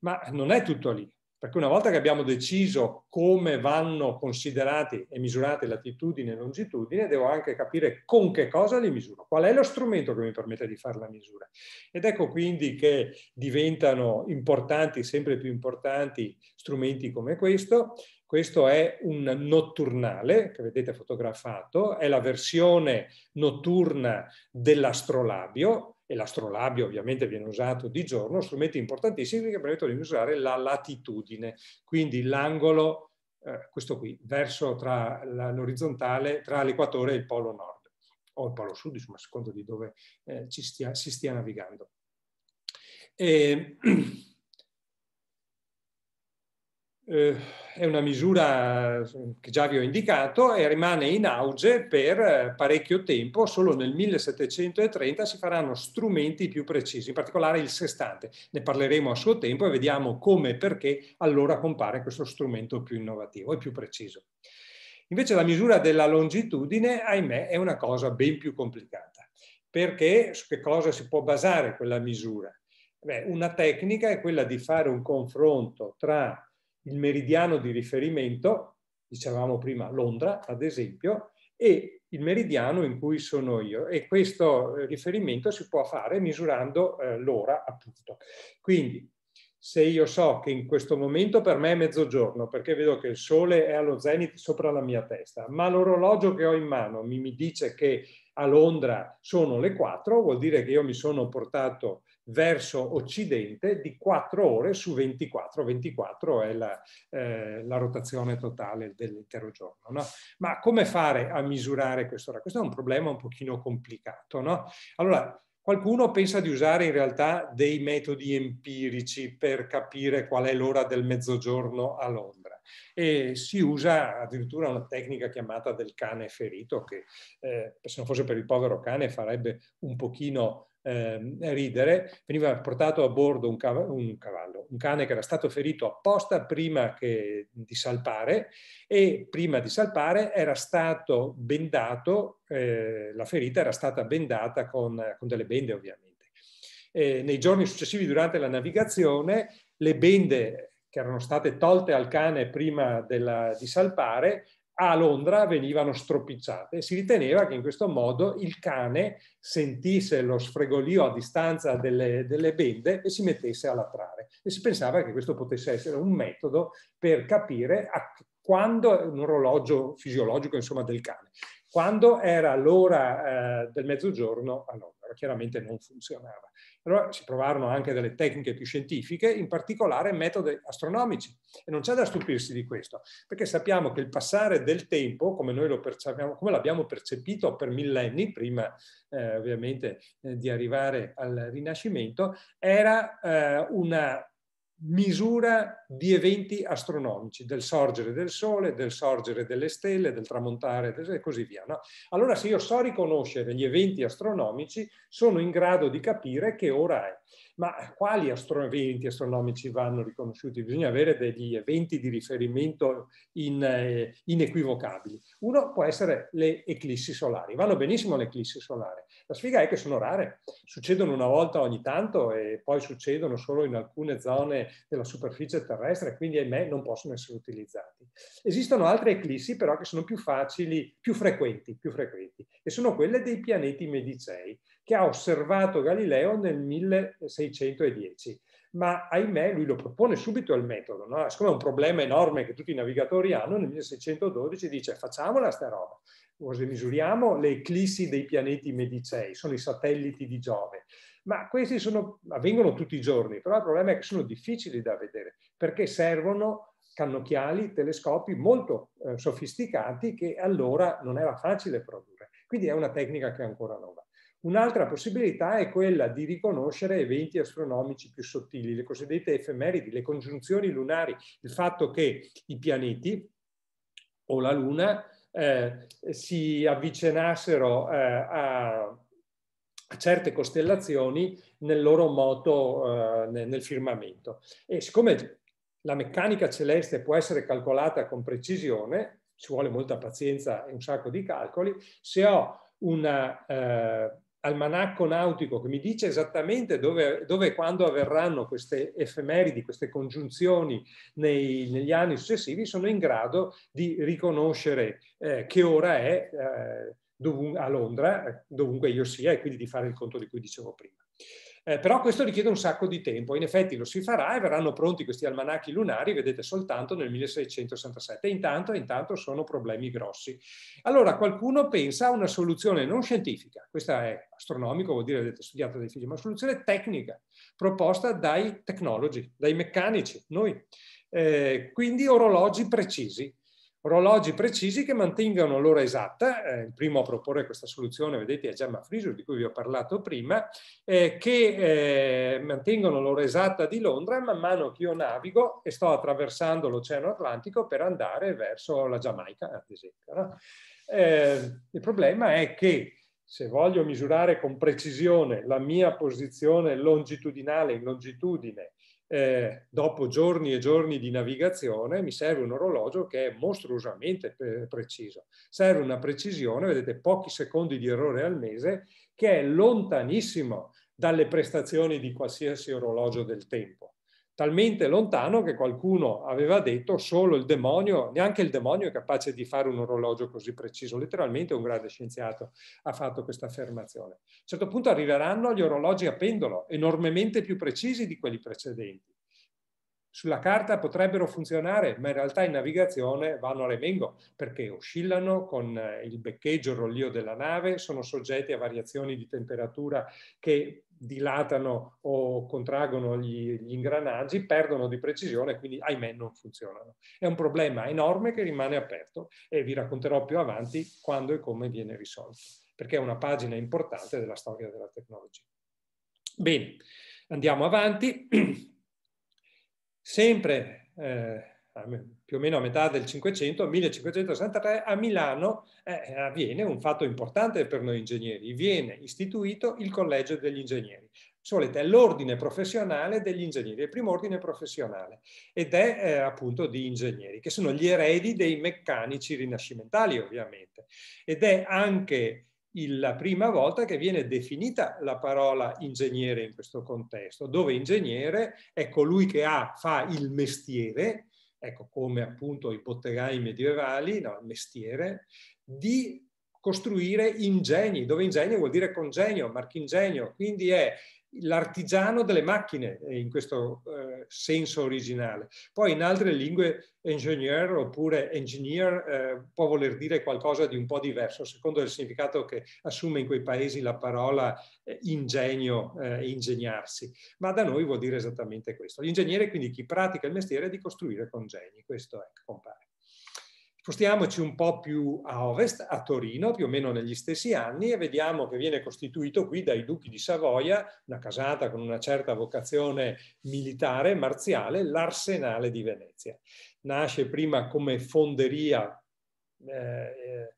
Ma non è tutto lì, perché una volta che abbiamo deciso come vanno considerati e misurate latitudine e longitudine, devo anche capire con che cosa li misuro, qual è lo strumento che mi permette di fare la misura. Ed ecco quindi che diventano importanti, sempre più importanti, strumenti come questo. Questo è un notturnale che vedete fotografato, è la versione notturna dell'astrolabio e l'astrolabio ovviamente viene usato di giorno, strumenti importantissimi che permettono di misurare la latitudine, quindi l'angolo, eh, questo qui, verso tra l'orizzontale, tra l'equatore e il polo nord, o il polo sud, insomma, secondo di dove eh, stia, si stia navigando. E, [CLEARS THROAT] eh, è una misura eh, che già vi ho indicato e rimane in auge per eh, parecchio tempo, solo nel 1730 si faranno strumenti più precisi, in particolare il sestante. Ne parleremo a suo tempo e vediamo come e perché allora compare questo strumento più innovativo e più preciso. Invece la misura della longitudine, ahimè, è una cosa ben più complicata, perché su che cosa si può basare quella misura? Beh, una tecnica è quella di fare un confronto tra il meridiano di riferimento, dicevamo prima Londra ad esempio, e il meridiano in cui sono io e questo eh, riferimento si può fare misurando eh, l'ora appunto. Quindi se io so che in questo momento per me è mezzogiorno perché vedo che il sole è allo zenith sopra la mia testa, ma l'orologio che ho in mano mi, mi dice che a Londra sono le 4, vuol dire che io mi sono portato verso occidente di 4 ore su 24. 24 è la, eh, la rotazione totale dell'intero giorno. No? Ma come fare a misurare quest'ora? Questo è un problema un pochino complicato. No? Allora, Qualcuno pensa di usare in realtà dei metodi empirici per capire qual è l'ora del mezzogiorno a Londra e si usa addirittura una tecnica chiamata del cane ferito che eh, se non fosse per il povero cane farebbe un pochino eh, ridere, veniva portato a bordo un cavallo, un, cavallo, un cane che era stato ferito apposta prima che, di salpare e prima di salpare era stato bendato, eh, la ferita era stata bendata con, con delle bende ovviamente. E nei giorni successivi durante la navigazione le bende che erano state tolte al cane prima della, di salpare a Londra venivano stropicciate. e Si riteneva che in questo modo il cane sentisse lo sfregolio a distanza delle, delle bende e si mettesse a latrare. E si pensava che questo potesse essere un metodo per capire a quando un orologio fisiologico insomma, del cane quando era l'ora eh, del mezzogiorno a Londra. Chiaramente non funzionava. Allora si provarono anche delle tecniche più scientifiche, in particolare metodi astronomici. E non c'è da stupirsi di questo, perché sappiamo che il passare del tempo, come noi lo percepiamo, come l'abbiamo percepito per millenni, prima eh, ovviamente eh, di arrivare al Rinascimento, era eh, una misura di eventi astronomici, del sorgere del Sole, del sorgere delle stelle, del tramontare e così via. No? Allora se io so riconoscere gli eventi astronomici sono in grado di capire che ora è. Ma quali astro eventi astronomici vanno riconosciuti? Bisogna avere degli eventi di riferimento in, eh, inequivocabili. Uno può essere le eclissi solari. Vanno benissimo le eclissi solari. La sfiga è che sono rare. Succedono una volta ogni tanto e poi succedono solo in alcune zone della superficie terrestre, quindi ahimè non possono essere utilizzati. Esistono altre eclissi però che sono più facili, più frequenti, più frequenti e sono quelle dei pianeti medicei che ha osservato Galileo nel 1610. Ma ahimè lui lo propone subito al metodo, no? siccome è un problema enorme che tutti i navigatori hanno, nel 1612 dice facciamola sta roba, misuriamo le eclissi dei pianeti medicei, sono i satelliti di Giove. Ma questi sono, avvengono tutti i giorni, però il problema è che sono difficili da vedere perché servono cannocchiali, telescopi molto eh, sofisticati che allora non era facile produrre. Quindi è una tecnica che è ancora nuova. Un'altra possibilità è quella di riconoscere eventi astronomici più sottili, le cosiddette efemeridi, le congiunzioni lunari, il fatto che i pianeti o la Luna eh, si avvicinassero eh, a, certe costellazioni nel loro moto eh, nel firmamento. E siccome la meccanica celeste può essere calcolata con precisione, ci vuole molta pazienza e un sacco di calcoli, se ho una eh, almanacco nautico che mi dice esattamente dove, e quando avverranno queste effemeridi, queste congiunzioni nei, negli anni successivi, sono in grado di riconoscere eh, che ora è eh, dovun- a Londra, eh, dovunque io sia, e quindi di fare il conto di cui dicevo prima. Eh, però questo richiede un sacco di tempo, in effetti lo si farà e verranno pronti questi almanacchi lunari, vedete, soltanto nel 1667. Intanto, intanto sono problemi grossi. Allora qualcuno pensa a una soluzione non scientifica, questa è astronomico, vuol dire avete studiato dei figli, ma una soluzione tecnica proposta dai tecnologi, dai meccanici, noi. Eh, quindi orologi precisi, orologi precisi che mantengano l'ora esatta, eh, il primo a proporre questa soluzione, vedete, è Gemma Frisur, di cui vi ho parlato prima, eh, che eh, mantengono l'ora esatta di Londra man mano che io navigo e sto attraversando l'Oceano Atlantico per andare verso la Giamaica, ad esempio. No? Eh, il problema è che se voglio misurare con precisione la mia posizione longitudinale in longitudine eh, dopo giorni e giorni di navigazione, mi serve un orologio che è mostruosamente preciso. Serve una precisione, vedete, pochi secondi di errore al mese, che è lontanissimo dalle prestazioni di qualsiasi orologio del tempo talmente lontano che qualcuno aveva detto solo il demonio, neanche il demonio è capace di fare un orologio così preciso. Letteralmente un grande scienziato ha fatto questa affermazione. A un certo punto arriveranno gli orologi a pendolo, enormemente più precisi di quelli precedenti. Sulla carta potrebbero funzionare, ma in realtà in navigazione vanno a remengo perché oscillano con eh, il beccheggio, il rollio della nave, sono soggetti a variazioni di temperatura che dilatano o contraggono gli, gli ingranaggi, perdono di precisione quindi ahimè non funzionano. È un problema enorme che rimane aperto e vi racconterò più avanti quando e come viene risolto, perché è una pagina importante della storia della tecnologia. Bene, andiamo avanti. [CLEARS THROAT] Sempre eh, più o meno a metà del 500, 1563, a Milano eh, avviene un fatto importante per noi ingegneri, viene istituito il Collegio degli Ingegneri. Solete è l'ordine professionale degli ingegneri, il primo ordine professionale, ed è eh, appunto di ingegneri, che sono gli eredi dei meccanici rinascimentali ovviamente, ed è anche la prima volta che viene definita la parola ingegnere in questo contesto, dove ingegnere è colui che ha, fa il mestiere ecco, come appunto i potterai medievali, no, il mestiere, di costruire ingegni, dove ingegno vuol dire congegno, marchingegno, quindi è l'artigiano delle macchine eh, in questo eh, senso originale. Poi in altre lingue engineer oppure engineer eh, può voler dire qualcosa di un po' diverso secondo il significato che assume in quei paesi la parola eh, ingegno e eh, ingegnarsi, ma da noi vuol dire esattamente questo. L'ingegnere quindi chi pratica il mestiere di costruire con congegni, questo è, compare. Spostiamoci un po' più a ovest, a Torino, più o meno negli stessi anni, e vediamo che viene costituito qui dai duchi di Savoia, una casata con una certa vocazione militare, marziale, l'arsenale di Venezia. Nasce prima come fonderia eh, eh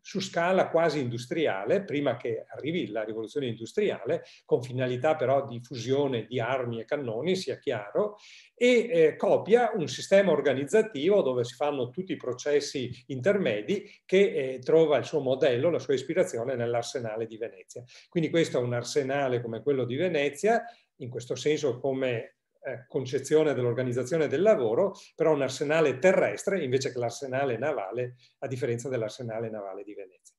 su scala quasi industriale, prima che arrivi la rivoluzione industriale, con finalità però di fusione di armi e cannoni, sia chiaro, e eh, copia un sistema organizzativo dove si fanno tutti i processi intermedi che eh, trova il suo modello, la sua ispirazione nell'arsenale di Venezia. Quindi questo è un arsenale come quello di Venezia, in questo senso come eh, concezione dell'organizzazione del lavoro, però un arsenale terrestre invece che l'arsenale navale, a differenza dell'arsenale navale di Venezia.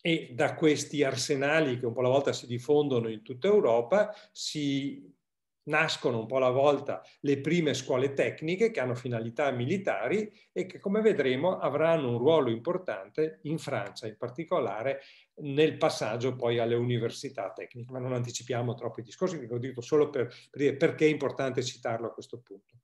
E da questi arsenali che un po' alla volta si diffondono in tutta Europa si nascono un po' alla volta le prime scuole tecniche che hanno finalità militari e che come vedremo avranno un ruolo importante in Francia in particolare nel passaggio poi alle università tecniche, ma non anticipiamo troppi discorsi, vi ho detto solo per, per, perché è importante citarlo a questo punto.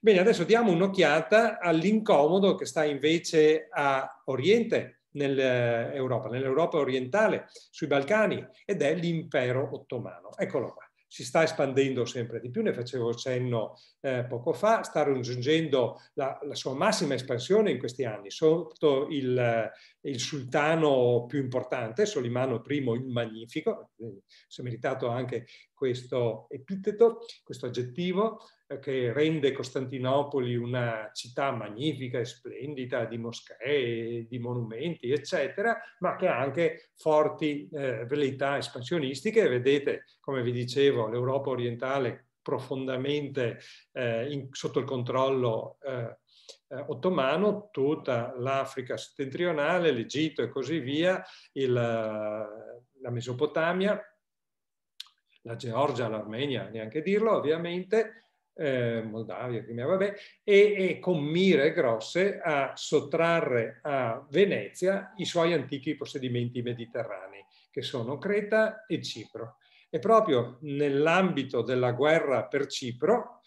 Bene, adesso diamo un'occhiata all'incomodo che sta invece a Oriente nell'Europa, eh, nell'Europa orientale, sui Balcani, ed è l'impero ottomano. Eccolo qua si sta espandendo sempre di più, ne facevo cenno eh, poco fa, sta raggiungendo la, la, sua massima espansione in questi anni, sotto il il sultano più importante, Solimano I il Magnifico, si è meritato anche questo epiteto, questo aggettivo eh, che rende Costantinopoli una città magnifica e splendida di moschee, di monumenti, eccetera, ma che ha anche forti eh, velleità espansionistiche. Vedete, come vi dicevo, l'Europa orientale profondamente eh, in, sotto il controllo eh, eh, ottomano tutta l'Africa settentrionale, l'Egitto e così via, il, eh, la Mesopotamia, la Georgia, l'Armenia, neanche dirlo ovviamente, eh, Moldavia, Crimea, vabbè, e, e, con mire grosse a sottrarre a Venezia i suoi antichi possedimenti mediterranei, che sono Creta e Cipro. E proprio nell'ambito della guerra per Cipro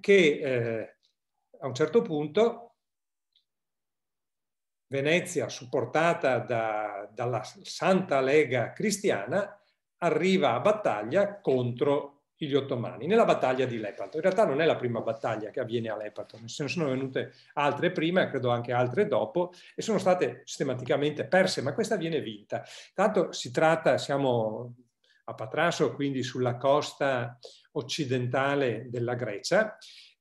che eh, a un certo punto Venezia, supportata da, dalla Santa Lega Cristiana, arriva a battaglia contro gli ottomani, nella battaglia di Lepanto. In realtà non è la prima battaglia che avviene a Lepanto, se ne sono venute altre prima e credo anche altre dopo e sono state sistematicamente perse, ma questa viene vinta. Tanto si tratta, siamo a Patrasso, quindi sulla costa occidentale della Grecia,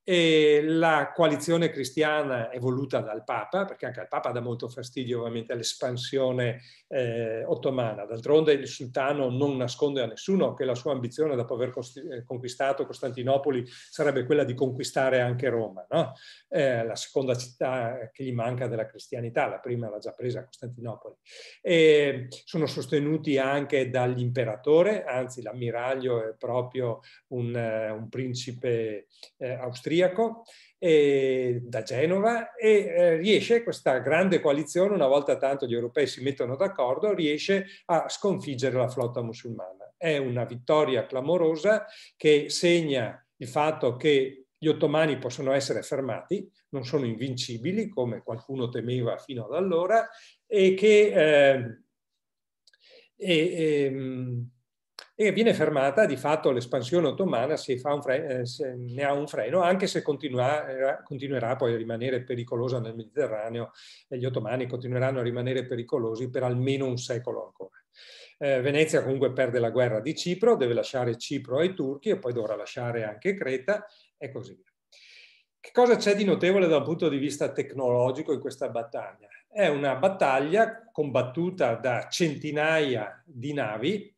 e la coalizione cristiana è voluta dal Papa, perché anche al Papa dà molto fastidio ovviamente all'espansione eh, ottomana. D'altronde il sultano non nasconde a nessuno che la sua ambizione dopo aver eh, conquistato Costantinopoli sarebbe quella di conquistare anche Roma, no? eh, la seconda città che gli manca della cristianità, la prima l'ha già presa Costantinopoli. E sono sostenuti anche dall'imperatore, anzi l'ammiraglio è proprio un, eh, un principe eh, austriaco, austriaco eh, da Genova e eh, riesce questa grande coalizione, una volta tanto gli europei si mettono d'accordo, riesce a sconfiggere la flotta musulmana. È una vittoria clamorosa che segna il fatto che gli ottomani possono essere fermati, non sono invincibili come qualcuno temeva fino ad allora e che... Eh, e, e, ehm, e viene fermata di fatto l'espansione ottomana se, freno, eh, se, ne ha un freno, anche se continuerà, eh, continuerà poi a rimanere pericolosa nel Mediterraneo e gli ottomani continueranno a rimanere pericolosi per almeno un secolo ancora. Eh, Venezia comunque perde la guerra di Cipro, deve lasciare Cipro ai turchi e poi dovrà lasciare anche Creta e così via. Che cosa c'è di notevole dal punto di vista tecnologico in questa battaglia? È una battaglia combattuta da centinaia di navi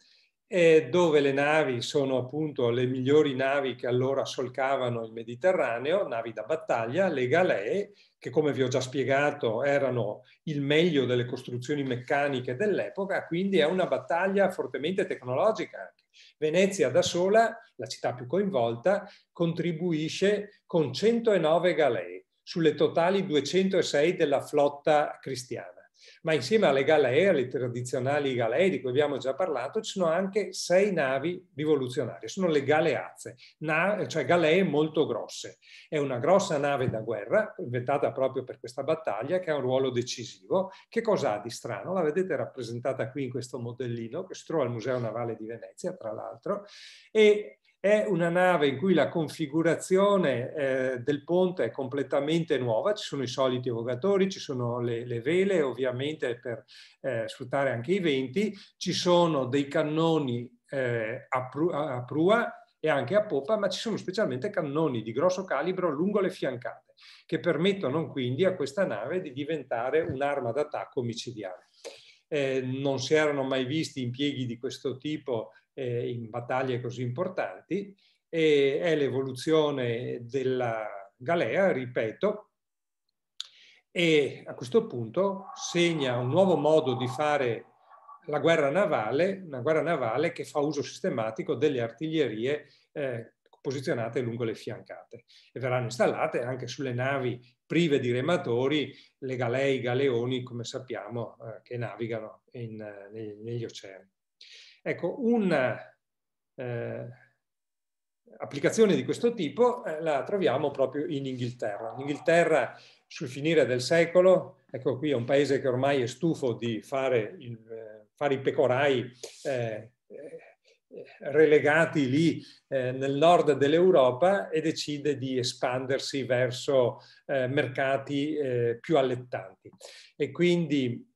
dove le navi sono appunto le migliori navi che allora solcavano il Mediterraneo, navi da battaglia, le galee, che come vi ho già spiegato erano il meglio delle costruzioni meccaniche dell'epoca, quindi è una battaglia fortemente tecnologica Venezia da sola, la città più coinvolta, contribuisce con 109 galee sulle totali 206 della flotta cristiana. Ma insieme alle galee, alle tradizionali galee di cui abbiamo già parlato, ci sono anche sei navi rivoluzionarie, sono le galeazze, cioè galee molto grosse. È una grossa nave da guerra, inventata proprio per questa battaglia, che ha un ruolo decisivo. Che cosa ha di strano? La vedete rappresentata qui in questo modellino, che si trova al Museo Navale di Venezia, tra l'altro, e è una nave in cui la configurazione eh, del ponte è completamente nuova, ci sono i soliti evocatori, ci sono le, le vele ovviamente per eh, sfruttare anche i venti, ci sono dei cannoni eh, a, pru a prua e anche a poppa, ma ci sono specialmente cannoni di grosso calibro lungo le fiancate, che permettono quindi a questa nave di diventare un'arma d'attacco micidiale. Eh, non si erano mai visti impieghi di questo tipo eh, in battaglie così importanti, e è l'evoluzione della Galea, ripeto, e a questo punto segna un nuovo modo di fare la guerra navale, una guerra navale che fa uso sistematico delle artiglierie eh, posizionate lungo le fiancate e verranno installate anche sulle navi prive di rematori, le galei, i galeoni, come sappiamo, eh, che navigano in, eh, negli, negli oceani. Ecco, un'applicazione eh, di questo tipo eh, la troviamo proprio in Inghilterra. In Inghilterra sul finire del secolo, ecco qui è un paese che ormai è stufo di fare, il, eh, fare i pecorai eh, eh, relegati lì eh, nel nord dell'Europa e decide di espandersi verso eh, mercati eh, più allettanti. E quindi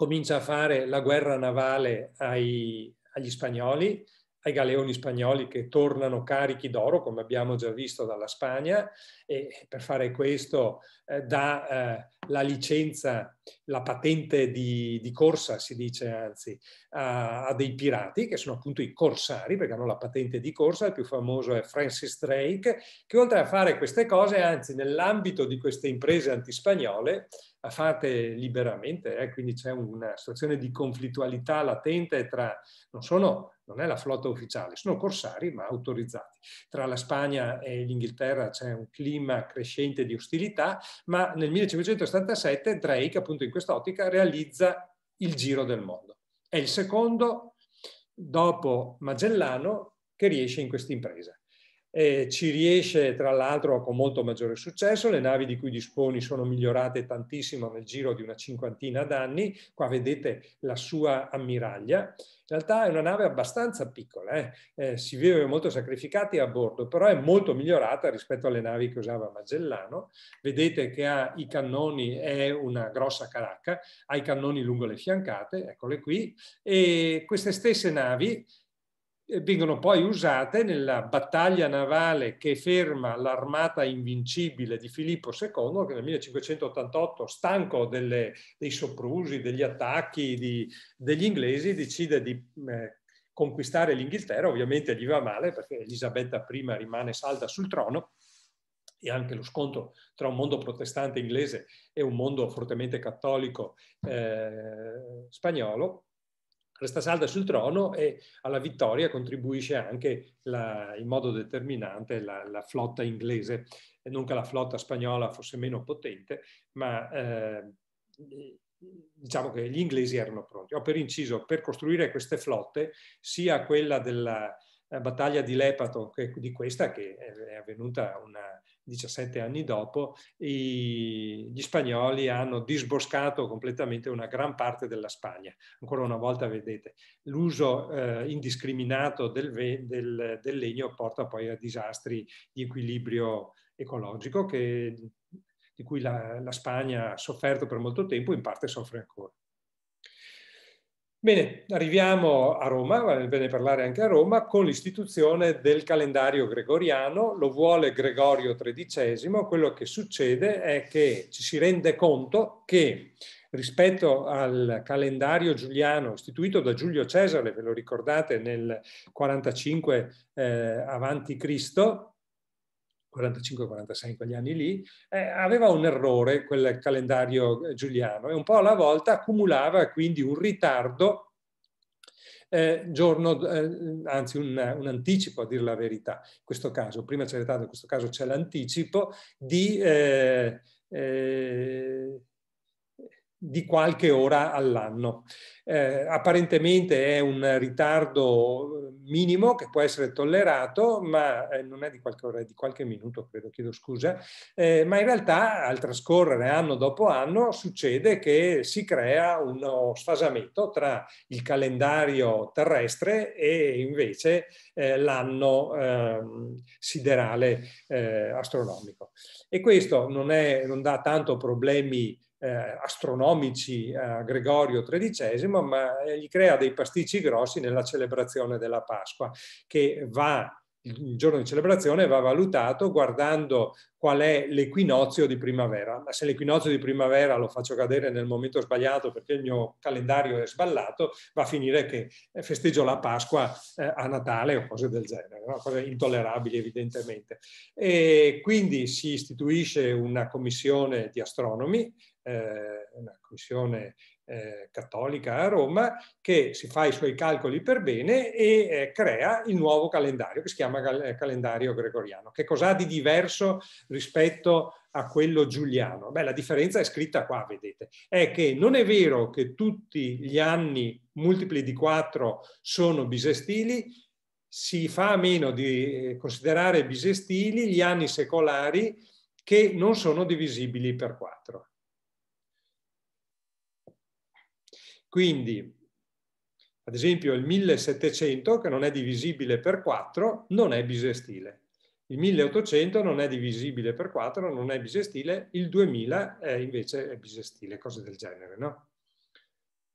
comincia a fare la guerra navale ai, agli spagnoli, ai galeoni spagnoli che tornano carichi d'oro, come abbiamo già visto dalla Spagna, e per fare questo eh, dà eh, la licenza la patente di, di corsa, si dice anzi, a, a, dei pirati che sono appunto i corsari perché hanno la patente di corsa, il più famoso è Francis Drake, che oltre a fare queste cose, anzi nell'ambito di queste imprese antispagnole, fatte liberamente, eh, quindi c'è una situazione di conflittualità latente tra, non sono non è la flotta ufficiale, sono corsari ma autorizzati. Tra la Spagna e l'Inghilterra c'è un clima crescente di ostilità, ma nel 1577 Drake appunto appunto in ottica, realizza il giro del mondo. È il secondo dopo Magellano che riesce in questa impresa eh, ci riesce tra l'altro con molto maggiore successo, le navi di cui disponi sono migliorate tantissimo nel giro di una cinquantina d'anni, qua vedete la sua ammiraglia, in realtà è una nave abbastanza piccola, eh? Eh, si vive molto sacrificati a bordo, però è molto migliorata rispetto alle navi che usava Magellano, vedete che ha i cannoni, è una grossa caracca, ha i cannoni lungo le fiancate, eccole qui, e queste stesse navi vengono poi usate nella battaglia navale che ferma l'armata invincibile di Filippo II, che nel 1588, stanco delle, dei soprusi, degli attacchi di, degli inglesi, decide di eh, conquistare l'Inghilterra. Ovviamente gli va male perché Elisabetta I rimane salda sul trono e anche lo scontro tra un mondo protestante inglese e un mondo fortemente cattolico eh, spagnolo resta salda sul trono e alla vittoria contribuisce anche la, in modo determinante la, la, flotta inglese, non che la flotta spagnola fosse meno potente, ma eh, diciamo che gli inglesi erano pronti. Ho per inciso, per costruire queste flotte, sia quella della eh, battaglia di Lepato che di questa, che è avvenuta una, 17 anni dopo, i, gli spagnoli hanno disboscato completamente una gran parte della Spagna. Ancora una volta vedete, l'uso eh, indiscriminato del, del, del legno porta poi a disastri di equilibrio ecologico che di cui la, la, Spagna ha sofferto per molto tempo e in parte soffre ancora. Bene, arriviamo a Roma, vale bene parlare anche a Roma, con l'istituzione del calendario gregoriano, lo vuole Gregorio XIII, quello che succede è che ci si rende conto che rispetto al calendario giuliano istituito da Giulio Cesare, ve lo ricordate, nel 45 eh, avanti Cristo, 45-46 in quegli anni lì, eh, aveva un errore quel calendario eh, giuliano e un po' alla volta accumulava quindi un ritardo eh, giorno, eh, anzi un, un, anticipo a dire la verità. In questo caso, prima c'è il ritardo, in questo caso c'è l'anticipo di... Eh, eh di qualche ora all'anno. Eh, apparentemente è un ritardo eh, minimo che può essere tollerato, ma eh, non è di qualche ora, è di qualche minuto, credo, chiedo scusa, eh, ma in realtà al trascorrere anno dopo anno succede che si crea uno sfasamento tra il calendario terrestre e invece eh, l'anno ehm, siderale eh, astronomico. E questo non, è, non dà tanto problemi eh, astronomici a eh, Gregorio XIII, ma gli crea dei pasticci grossi nella celebrazione della Pasqua, che va il giorno di celebrazione va valutato guardando qual è l'equinozio di primavera. Ma se l'equinozio di primavera lo faccio cadere nel momento sbagliato perché il mio calendario è sballato, va a finire che festeggio la Pasqua eh, a Natale o cose del genere, no? cose intollerabili evidentemente. E quindi si istituisce una commissione di astronomi eh, una commissione eh, cattolica a Roma, che si fa i suoi calcoli per bene e eh, crea il nuovo calendario, che si chiama calendario gregoriano. Che cos'ha di diverso rispetto a quello giuliano? Beh, la differenza è scritta qua, vedete. È che non è vero che tutti gli anni multipli di 4 sono bisestili, si fa a meno di considerare bisestili gli anni secolari che non sono divisibili per 4. Quindi, ad esempio, il 1700, che non è divisibile per 4, non è bisestile. Il 1800 non è divisibile per 4, non è bisestile, il 2000 è invece è bisestile, cose del genere, no?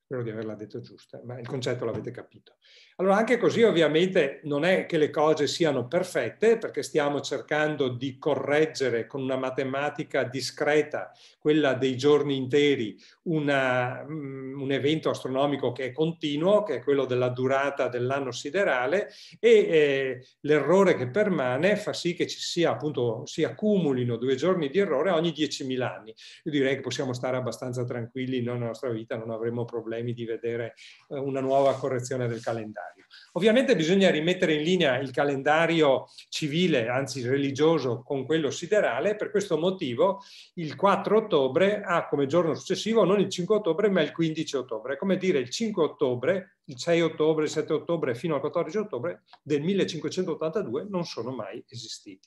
spero di averla detto giusta, ma il concetto l'avete capito. Allora, anche così ovviamente non è che le cose siano perfette, perché stiamo cercando di correggere con una matematica discreta, quella dei giorni interi, una, mm, un evento astronomico che è continuo, che è quello della durata dell'anno siderale, e eh, l'errore che permane fa sì che ci sia appunto, si accumulino due giorni di errore ogni 10.000 anni. Io direi che possiamo stare abbastanza tranquilli, noi nella nostra vita non avremo problemi problemi di vedere eh, una nuova correzione del calendario. Ovviamente bisogna rimettere in linea il calendario civile, anzi religioso, con quello siderale, per questo motivo il 4 ottobre ha come giorno successivo non il 5 ottobre ma il 15 ottobre, come dire il 5 ottobre, il 6 ottobre, il 7 ottobre fino al 14 ottobre del 1582 non sono mai esistiti.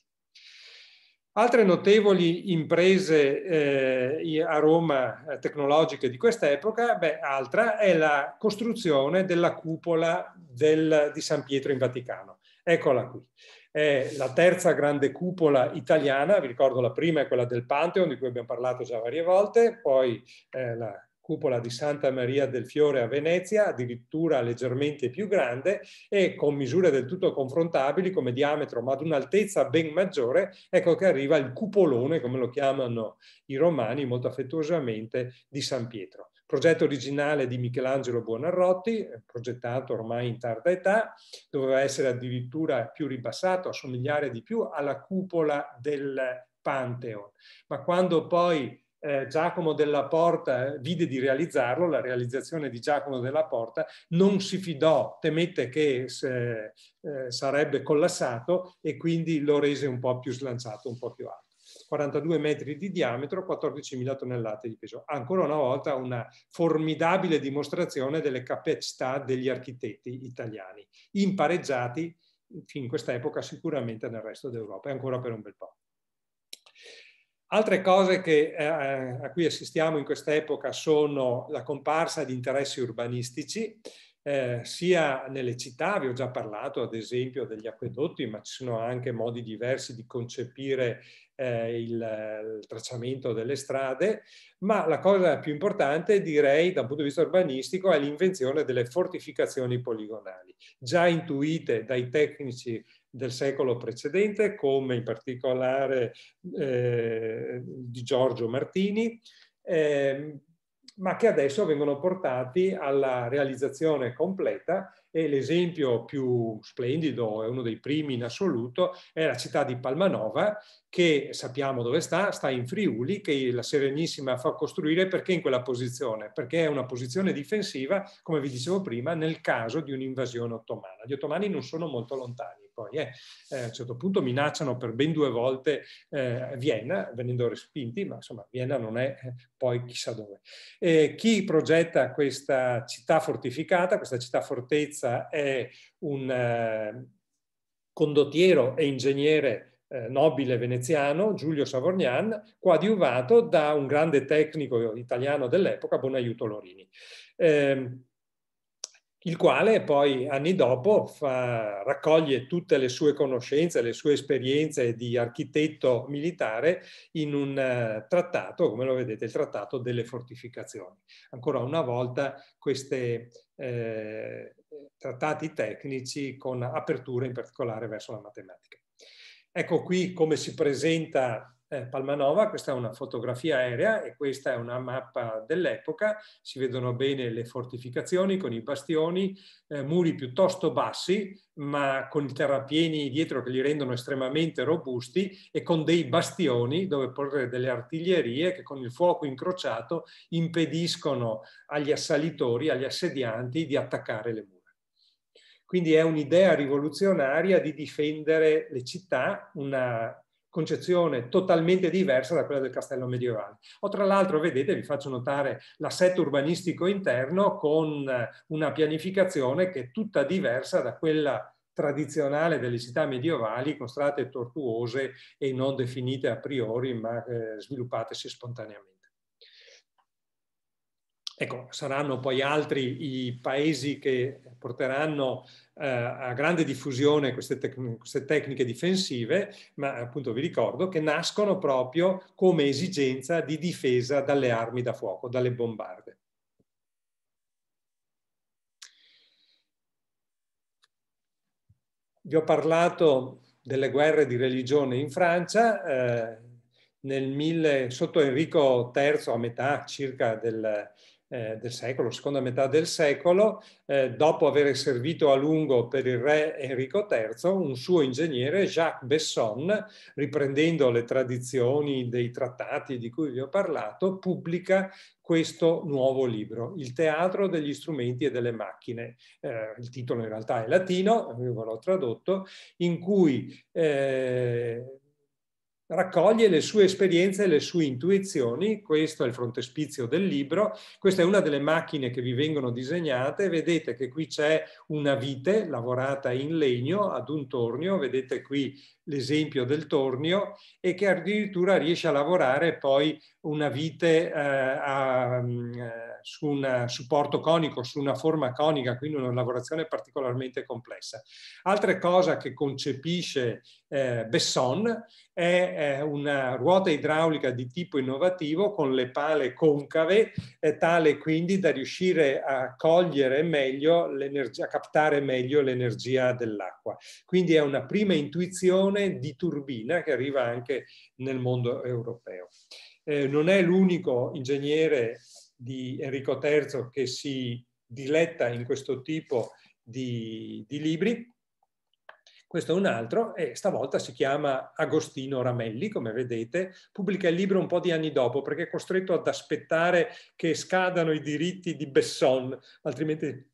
Altre notevoli imprese eh, a Roma eh, tecnologiche di questa epoca, beh, altra è la costruzione della cupola del, di San Pietro in Vaticano. Eccola qui. È la terza grande cupola italiana, vi ricordo la prima è quella del Pantheon, di cui abbiamo parlato già varie volte, poi eh, la cupola di Santa Maria del Fiore a Venezia, addirittura leggermente più grande e con misure del tutto confrontabili come diametro, ma ad un'altezza ben maggiore, ecco che arriva il cupolone, come lo chiamano i romani molto affettuosamente, di San Pietro. Progetto originale di Michelangelo Buonarroti, progettato ormai in tarda età, doveva essere addirittura più ribassato, assomigliare di più alla cupola del Pantheon. Ma quando poi eh, Giacomo della Porta eh, vide di realizzarlo, la realizzazione di Giacomo della Porta, non si fidò, temette che se, eh, eh, sarebbe collassato e quindi lo rese un po' più slanciato, un po' più alto. 42 metri di diametro, 14.000 tonnellate di peso. Ancora una volta una formidabile dimostrazione delle capacità degli architetti italiani, impareggiati fin in quest'epoca sicuramente nel resto d'Europa e ancora per un bel po'. Altre cose che, eh, a cui assistiamo in quest'epoca sono la comparsa di interessi urbanistici, eh, sia nelle città, vi ho già parlato ad esempio degli acquedotti, ma ci sono anche modi diversi di concepire eh, il, il, tracciamento delle strade, ma la cosa più importante direi dal punto di vista urbanistico è l'invenzione delle fortificazioni poligonali, già intuite dai tecnici del secolo precedente, come in particolare eh, di Giorgio Martini, eh, ma che adesso vengono portati alla realizzazione completa e l'esempio più splendido, è uno dei primi in assoluto, è la città di Palmanova, che sappiamo dove sta, sta in Friuli, che la Serenissima fa costruire perché in quella posizione? Perché è una posizione difensiva, come vi dicevo prima, nel caso di un'invasione ottomana. Gli ottomani non sono molto lontani poi è. Eh, eh, a un certo punto minacciano per ben due volte eh, Vienna, venendo respinti, ma insomma Vienna non è eh, poi chissà dove. Eh, chi progetta questa città fortificata, questa città fortezza, è un eh, condottiero e ingegnere nobile veneziano, Giulio Savornian, coadiuvato da un grande tecnico italiano dell'epoca, Bonaiuto Lorini. Eh, il quale poi anni dopo fa, raccoglie tutte le sue conoscenze, le sue esperienze di architetto militare in un eh, trattato, come lo vedete, il trattato delle fortificazioni. Ancora una volta questi eh, trattati tecnici con apertura in particolare verso la matematica. Ecco qui come si presenta eh, Palmanova, questa è una fotografia aerea e questa è una mappa dell'epoca, si vedono bene le fortificazioni con i bastioni, eh, muri piuttosto bassi ma con i terrapieni dietro che li rendono estremamente robusti e con dei bastioni dove porre delle artiglierie che con il fuoco incrociato impediscono agli assalitori, agli assedianti di attaccare le mura. Quindi è un'idea rivoluzionaria di difendere le città, una concezione totalmente diversa da quella del castello medievale. O tra l'altro, vedete, vi faccio notare l'assetto urbanistico interno con eh, una pianificazione che è tutta diversa da quella tradizionale delle città medievali con strade tortuose e non definite a priori ma eh, sviluppatesi spontaneamente. Ecco, saranno poi altri i paesi che porteranno eh, a grande diffusione queste, tec- queste, tecniche difensive, ma appunto vi ricordo che nascono proprio come esigenza di difesa dalle armi da fuoco, dalle bombarde. Vi ho parlato delle guerre di religione in Francia, eh, nel mille, sotto Enrico III a metà circa del eh, del secolo, seconda metà del secolo, eh, dopo aver servito a lungo per il re Enrico III, un suo ingegnere, Jacques Besson, riprendendo le tradizioni dei trattati di cui vi ho parlato, pubblica questo nuovo libro, Il teatro degli strumenti e delle macchine. Eh, il titolo in realtà è latino, io ve l'ho tradotto, in cui eh, raccoglie le sue esperienze e le sue intuizioni, questo è il frontespizio del libro, questa è una delle macchine che vi vengono disegnate, vedete che qui c'è una vite lavorata in legno ad un tornio, vedete qui l'esempio del tornio e che addirittura riesce a lavorare poi una vite eh, a, mm, eh, su un supporto conico, su una forma conica, quindi una lavorazione particolarmente complessa. Altra cosa che concepisce eh, Besson è, è una ruota idraulica di tipo innovativo con le pale concave, eh, tale quindi da riuscire a cogliere meglio l'energia, a captare meglio l'energia dell'acqua. Quindi è una prima intuizione reazione di turbina che arriva anche nel mondo europeo. Eh, non è l'unico ingegnere di Enrico III che si diletta in questo tipo di, di libri, questo è un altro e stavolta si chiama Agostino Ramelli, come vedete, pubblica il libro un po' di anni dopo perché è costretto ad aspettare che scadano i diritti di Besson, altrimenti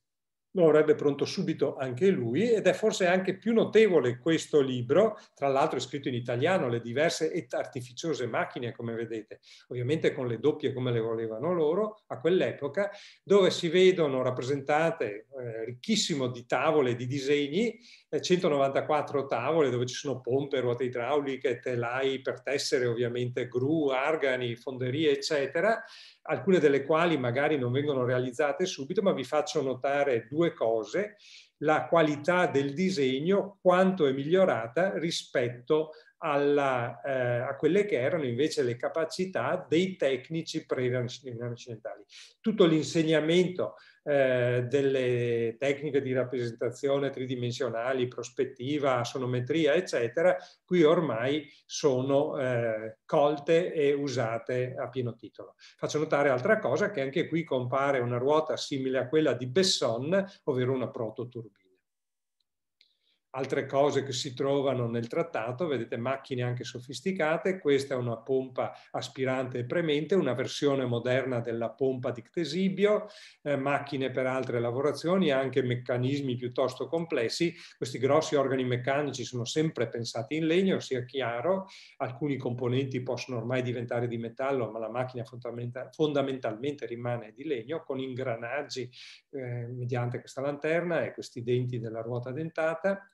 lo avrebbe pronto subito anche lui ed è forse anche più notevole questo libro, tra l'altro è scritto in italiano, le diverse e artificiose macchine, come vedete, ovviamente con le doppie come le volevano loro a quell'epoca, dove si vedono rappresentate eh, ricchissimo di tavole, di disegni 194 eh, tavole dove ci sono pompe, ruote idrauliche, telai per tessere ovviamente, gru, argani, fonderie eccetera, alcune delle quali magari non vengono realizzate subito ma vi faccio notare due cose, la qualità del disegno quanto è migliorata rispetto alla, eh, a quelle che erano invece le capacità dei tecnici pre-rinascimentali. Tutto l'insegnamento eh, delle tecniche di rappresentazione tridimensionali, prospettiva, sonometria, eccetera, qui ormai sono eh, colte e usate a pieno titolo. Faccio notare altra cosa che anche qui compare una ruota simile a quella di Besson, ovvero una prototurbina altre cose che si trovano nel trattato, vedete macchine anche sofisticate, questa è una pompa aspirante e premente, una versione moderna della pompa di Ctesibio, eh, macchine per altre lavorazioni, anche meccanismi piuttosto complessi, questi grossi organi meccanici sono sempre pensati in legno, sia chiaro, alcuni componenti possono ormai diventare di metallo, ma la macchina fondamenta fondamentalmente rimane di legno, con ingranaggi eh, mediante questa lanterna e questi denti della ruota dentata.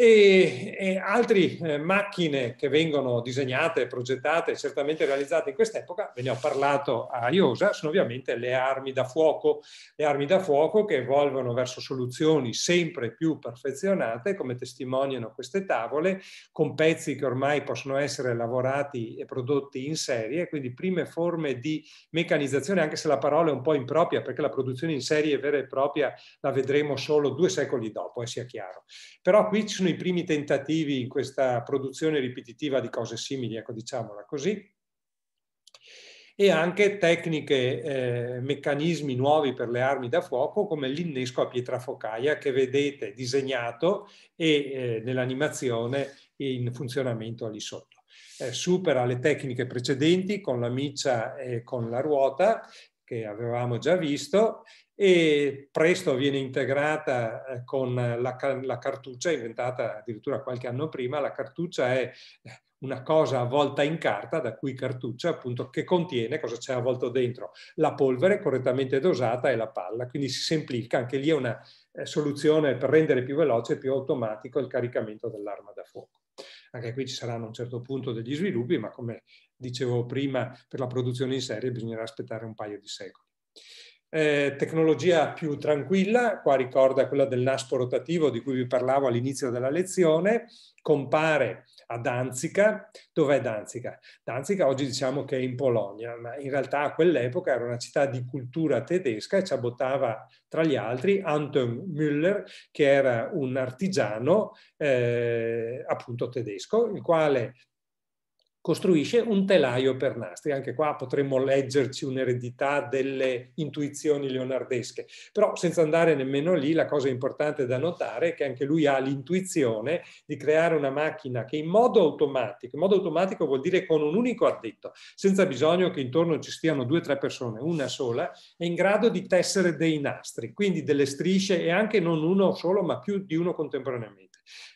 e, e altre eh, macchine che vengono disegnate, progettate, certamente realizzate in quest'epoca, ve ne ho parlato a IOSA, sono ovviamente le armi da fuoco, le armi da fuoco che evolvono verso soluzioni sempre più perfezionate, come testimoniano queste tavole, con pezzi che ormai possono essere lavorati e prodotti in serie, quindi prime forme di meccanizzazione, anche se la parola è un po' impropria, perché la produzione in serie vera e propria la vedremo solo due secoli dopo, e eh, sia chiaro. Però qui ci sono i primi tentativi in questa produzione ripetitiva di cose simili, ecco diciamola così, e anche tecniche, eh, meccanismi nuovi per le armi da fuoco come l'innesco a pietra focaia che vedete disegnato e eh, nell'animazione in funzionamento lì sotto. Eh, supera le tecniche precedenti con la miccia e con la ruota che avevamo già visto e presto viene integrata eh, con la, la, cartuccia inventata addirittura qualche anno prima. La cartuccia è eh, una cosa avvolta in carta, da cui cartuccia appunto, che contiene cosa c'è avvolto dentro, la polvere correttamente dosata e la palla, quindi si semplifica, anche lì è una eh, soluzione per rendere più veloce e più automatico il caricamento dell'arma da fuoco. Anche qui ci saranno a un certo punto degli sviluppi, ma come dicevo prima, per la produzione in serie bisognerà aspettare un paio di secoli. Eh, tecnologia più tranquilla, qua ricorda quella del naspo rotativo di cui vi parlavo all'inizio della lezione, compare a Danzica. Dov'è Danzica? Danzica oggi diciamo che è in Polonia, ma in realtà a quell'epoca era una città di cultura tedesca e ci abbottava tra gli altri Anton Müller, che era un artigiano eh, appunto tedesco, il quale costruisce un telaio per nastri. Anche qua potremmo leggerci un'eredità delle intuizioni leonardesche, però senza andare nemmeno lì la cosa importante da notare è che anche lui ha l'intuizione di creare una macchina che in modo automatico, in modo automatico vuol dire con un unico addetto, senza bisogno che intorno ci stiano due o tre persone, una sola, è in grado di tessere dei nastri, quindi delle strisce e anche non uno solo ma più di uno contemporaneamente.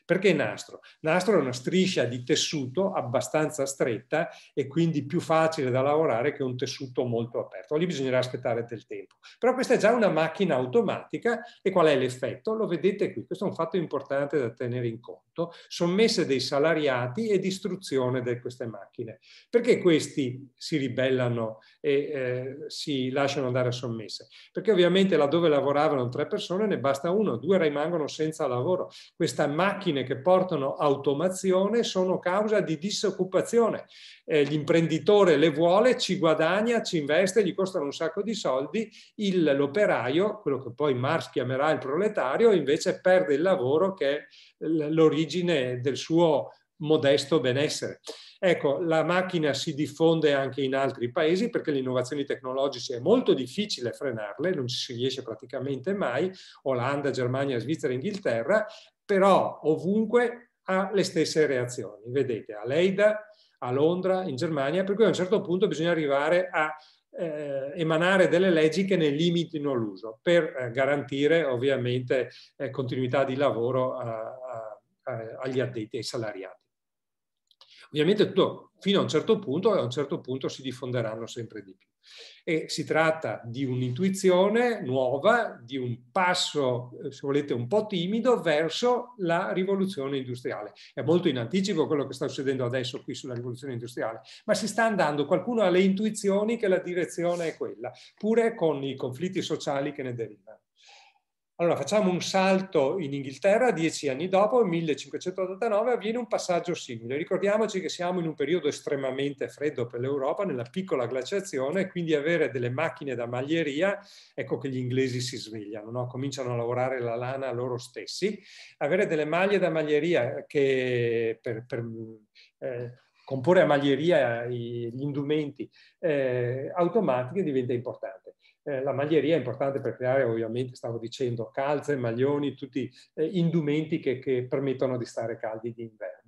Perché nastro? Nastro è una striscia di tessuto abbastanza stretta e quindi più facile da lavorare che un tessuto molto aperto. Lì bisognerà aspettare del tempo. Però questa è già una macchina automatica e qual è l'effetto? Lo vedete qui, questo è un fatto importante da tenere in conto. Sommesse dei salariati e distruzione di queste macchine. Perché questi si ribellano e eh, si lasciano andare a sommesse? Perché ovviamente laddove lavoravano tre persone ne basta uno, due rimangono senza lavoro. Questa macchina macchine che portano automazione sono causa di disoccupazione. Eh, l'imprenditore le vuole, ci guadagna, ci investe, gli costano un sacco di soldi, il, l'operaio, quello che poi Marx chiamerà il proletario, invece perde il lavoro che è l'origine del suo modesto benessere. Ecco, la macchina si diffonde anche in altri paesi perché le innovazioni tecnologiche è molto difficile frenarle, non ci si riesce praticamente mai, Olanda, Germania, Svizzera, Inghilterra però ovunque ha le stesse reazioni. Vedete, a Leida, a Londra, in Germania, per cui a un certo punto bisogna arrivare a eh, emanare delle leggi che ne limitino l'uso per eh, garantire ovviamente eh, continuità di lavoro a, a, a, agli addetti, ai salariati. Ovviamente tutto fino a un certo punto e a un certo punto si diffonderanno sempre di più. E si tratta di un'intuizione nuova, di un passo, eh, se volete, un po' timido verso la rivoluzione industriale. È molto in anticipo quello che sta succedendo adesso qui sulla rivoluzione industriale, ma si sta andando, qualcuno ha le intuizioni che la direzione è quella, pure con i conflitti sociali che ne derivano. Allora facciamo un salto in Inghilterra, dieci anni dopo, 1589, avviene un passaggio simile. Ricordiamoci che siamo in un periodo estremamente freddo per l'Europa, nella piccola glaciazione, quindi avere delle macchine da maglieria, ecco che gli inglesi si svegliano, no? cominciano a lavorare la lana loro stessi. Avere delle maglie da maglieria che per... per eh, comporre a maglieria gli indumenti eh, automatiche diventa importante eh, la maglieria è importante per creare, ovviamente, stavo dicendo, calze, maglioni, tutti eh, indumenti che, che permettono di stare caldi d'inverno.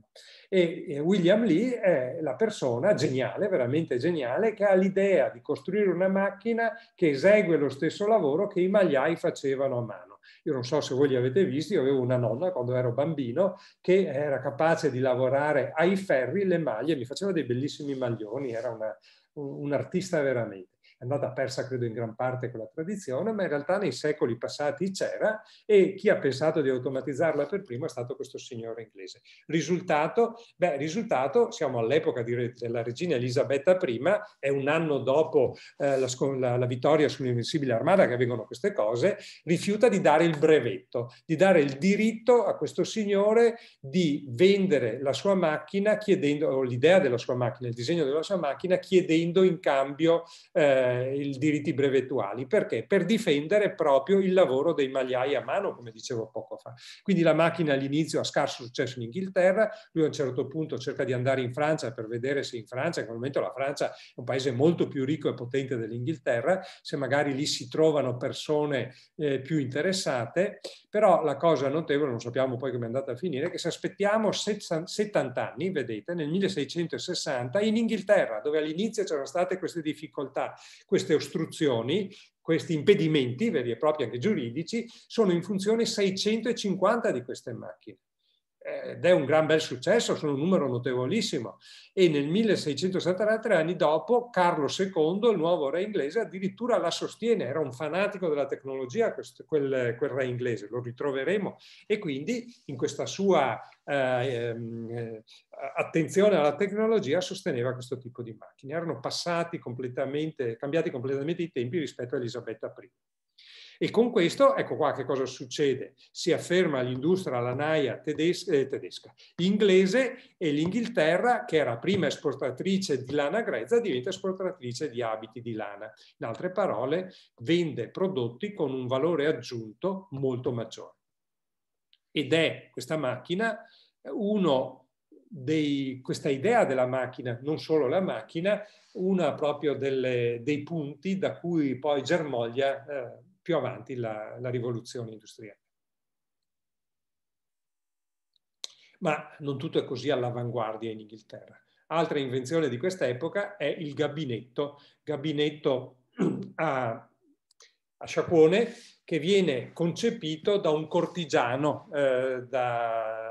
E, e William Lee è la persona geniale, veramente geniale, che ha l'idea di costruire una macchina che esegue lo stesso lavoro che i magliai facevano a mano. Io non so se voi li avete visti, io avevo una nonna quando ero bambino che era capace di lavorare ai ferri le maglie, mi faceva dei bellissimi maglioni, era una, un artista veramente andata persa credo in gran parte quella tradizione, ma in realtà nei secoli passati c'era e chi ha pensato di automatizzarla per primo è stato questo signore inglese. Risultato? Beh, risultato, siamo all'epoca della regina Elisabetta I, è un anno dopo eh, la, la, la, vittoria sull'invincibile armata che avvengono queste cose, rifiuta di dare il brevetto, di dare il diritto a questo signore di vendere la sua macchina chiedendo, o l'idea della sua macchina, il disegno della sua macchina chiedendo in cambio eh, eh, i diritti brevettuali. Perché? Per difendere proprio il lavoro dei magliai a mano, come dicevo poco fa. Quindi la macchina all'inizio ha scarso successo in Inghilterra, lui a un certo punto cerca di andare in Francia per vedere se in Francia, in quel momento la Francia è un paese molto più ricco e potente dell'Inghilterra, se magari lì si trovano persone eh, più interessate però la cosa notevole, non sappiamo poi come è andata a finire, è che se aspettiamo 70 anni, vedete, nel 1660 in Inghilterra, dove all'inizio c'erano state queste difficoltà, queste ostruzioni, questi impedimenti veri e propri anche giuridici, sono in funzione 650 di queste macchine. Eh, ed è un gran bel successo, sono un numero notevolissimo. E nel 1673, anni dopo, Carlo II, il nuovo re inglese, addirittura la sostiene, era un fanatico della tecnologia questo, quel, quel, re inglese, lo ritroveremo. E quindi in questa sua eh, ehm, eh, attenzione alla tecnologia sosteneva questo tipo di macchine. Erano passati completamente, cambiati completamente i tempi rispetto a Elisabetta I. E con questo, ecco qua che cosa succede. Si afferma l'industria, lanaia tedesca, eh, tedesca inglese e l'Inghilterra, che era prima esportatrice di lana grezza, diventa esportatrice di abiti di lana. In altre parole, vende prodotti con un valore aggiunto molto maggiore. Ed è questa macchina uno dei, questa idea della macchina, non solo la macchina, una proprio delle, dei punti da cui poi Germoglia eh, più avanti la, la rivoluzione industriale. Ma non tutto è così all'avanguardia in Inghilterra. Altra invenzione di questa epoca è il gabinetto, gabinetto [CLEARS THROAT] a, a sciacquone che viene concepito da un cortigiano, eh, da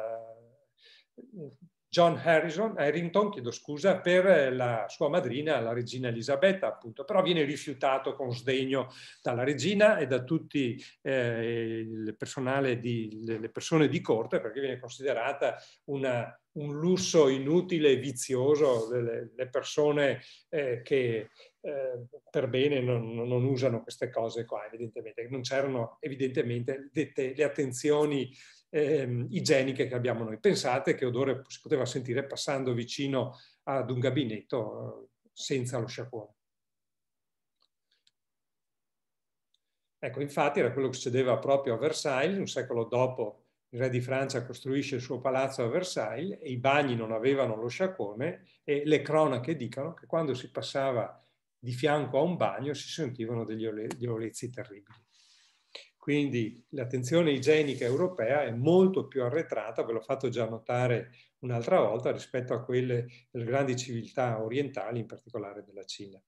John Harrison, Harrington, chiedo scusa, per eh, la sua madrina, la regina Elisabetta, appunto, però viene rifiutato con sdegno dalla regina e da tutti eh, di, le persone di corte perché viene considerata una, un lusso inutile e vizioso le persone eh, che eh, per bene non, non, usano queste cose qua, evidentemente. Non c'erano evidentemente dette, le attenzioni ehm, igieniche che abbiamo noi. Pensate che odore si poteva sentire passando vicino ad un gabinetto eh, senza lo sciacquone. Ecco, infatti era quello che succedeva proprio a Versailles, un secolo dopo il re di Francia costruisce il suo palazzo a Versailles e i bagni non avevano lo sciacquone e le cronache dicono che quando si passava di fianco a un bagno si sentivano degli olezzi terribili. Quindi l'attenzione igienica europea è molto più arretrata, ve l'ho fatto già notare un'altra volta, rispetto a quelle delle grandi civiltà orientali, in particolare della Cina.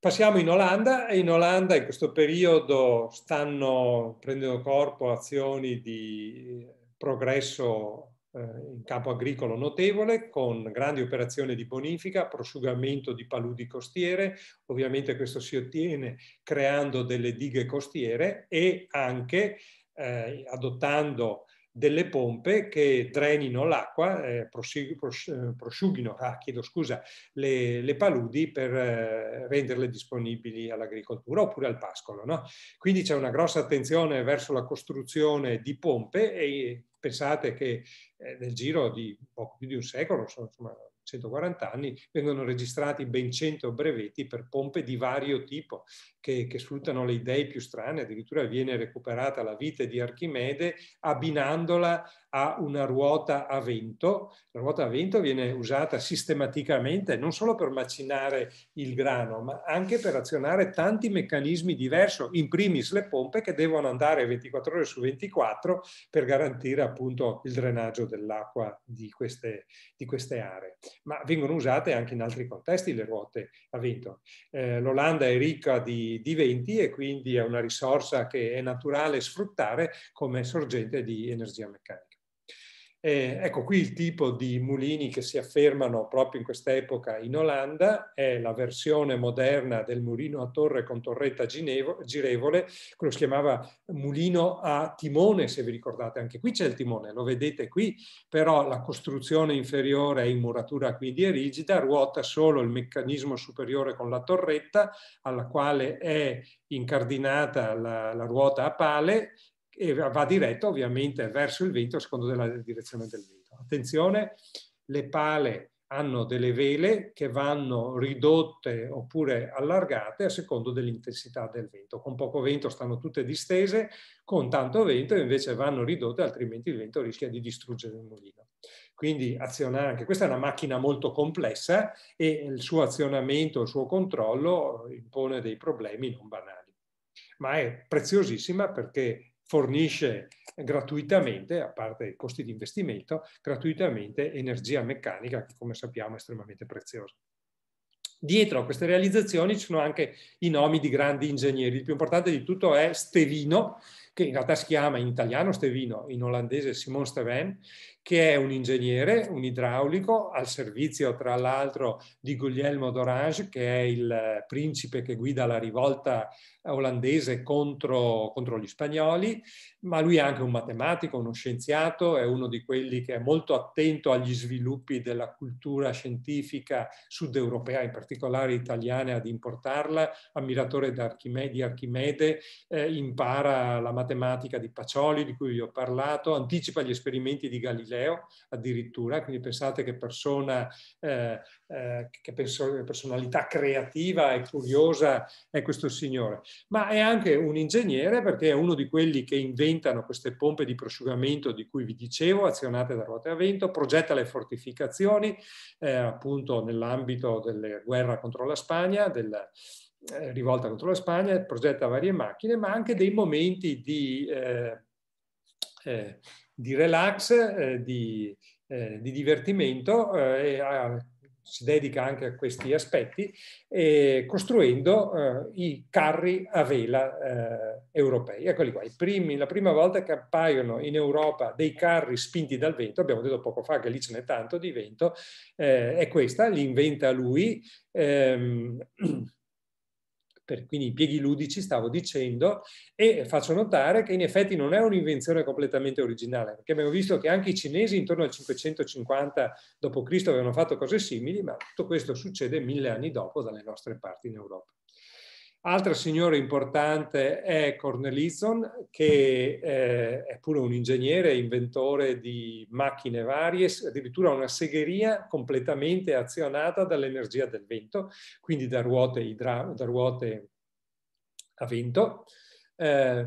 Passiamo in Olanda e in Olanda in questo periodo stanno prendendo corpo azioni di eh, progresso eh, in campo agricolo notevole, con grandi operazioni di bonifica, prosciugamento di paludi costiere, ovviamente questo si ottiene creando delle dighe costiere e anche eh, adottando delle pompe che drenino l'acqua, eh, eh prosciughino, ah, scusa, le, le paludi per eh, renderle disponibili all'agricoltura oppure al pascolo. No? Quindi c'è una grossa attenzione verso la costruzione di pompe e pensate che eh, nel giro di poco più di un secolo, insomma 140 anni, vengono registrati ben 100 brevetti per pompe di vario tipo che, che sfruttano le idee più strane, addirittura viene recuperata la vite di Archimede abbinandola ha una ruota a vento. La ruota a vento viene usata sistematicamente non solo per macinare il grano, ma anche per azionare tanti meccanismi diversi, in primis le pompe che devono andare 24 ore su 24 per garantire appunto il drenaggio dell'acqua di queste, di queste aree. Ma vengono usate anche in altri contesti le ruote a vento. Eh, L'Olanda è ricca di, di venti e quindi è una risorsa che è naturale sfruttare come sorgente di energia meccanica. Eh, ecco qui il tipo di mulini che si affermano proprio in quest'epoca in Olanda è la versione moderna del mulino a torre con torretta girevole, quello si chiamava mulino a timone, se vi ricordate, anche qui c'è il timone, lo vedete qui, però la costruzione inferiore è in muratura quindi è rigida, ruota solo il meccanismo superiore con la torretta alla quale è incardinata la, la ruota a pale e va diretta ovviamente verso il vento a seconda della direzione del vento. Attenzione, le pale hanno delle vele che vanno ridotte oppure allargate a seconda dell'intensità del vento. Con poco vento stanno tutte distese, con tanto vento invece vanno ridotte, altrimenti il vento rischia di distruggere il mulino. Quindi azionare anche, questa è una macchina molto complessa e il suo azionamento, il suo controllo impone dei problemi non banali, ma è preziosissima perché fornisce gratuitamente, a parte i costi di investimento, gratuitamente energia meccanica che come sappiamo è estremamente preziosa. Dietro a queste realizzazioni ci sono anche i nomi di grandi ingegneri. Il più importante di tutto è Stevino, che in realtà si chiama in italiano Stevino, in olandese Simon Steven, che è un ingegnere, un idraulico, al servizio tra l'altro di Guglielmo d'Orange, che è il eh, principe che guida la rivolta eh, olandese contro, contro, gli spagnoli, ma lui è anche un matematico, uno scienziato, è uno di quelli che è molto attento agli sviluppi della cultura scientifica sud-europea, in particolare italiana, ad importarla, ammiratore di Archimede, Archimede eh, impara la matematica di Pacioli, di cui vi ho parlato, anticipa gli esperimenti di Galileo, museo addirittura, quindi pensate che persona, eh, eh, che penso, personalità creativa e curiosa è questo signore, ma è anche un ingegnere perché è uno di quelli che inventano queste pompe di prosciugamento di cui vi dicevo, azionate da ruote a vento, progetta le fortificazioni eh, appunto nell'ambito della guerra contro la Spagna, della, eh, rivolta contro la Spagna, progetta varie macchine, ma anche dei momenti di eh, eh, di relax, eh, di, eh, di, divertimento eh, e a, si dedica anche a questi aspetti, costruendo eh, i carri a vela eh, europei. Eccoli qua, primi, la prima volta che appaiono in Europa dei carri spinti dal vento, abbiamo detto poco fa che lì ce n'è tanto di vento, è questa, li inventa lui. Ehm, [CLEARS THROAT] per, quindi i pieghi ludici, stavo dicendo, e faccio notare che in effetti non è un'invenzione completamente originale, perché abbiamo visto che anche i cinesi intorno al 550 d.C. avevano fatto cose simili, ma tutto questo succede mille anni dopo dalle nostre parti in Europa. Altra signora importante è Cornelison, che eh, è pure un ingegnere, e inventore di macchine varie, addirittura una segheria completamente azionata dall'energia del vento, quindi da ruote, da ruote a vento. Eh,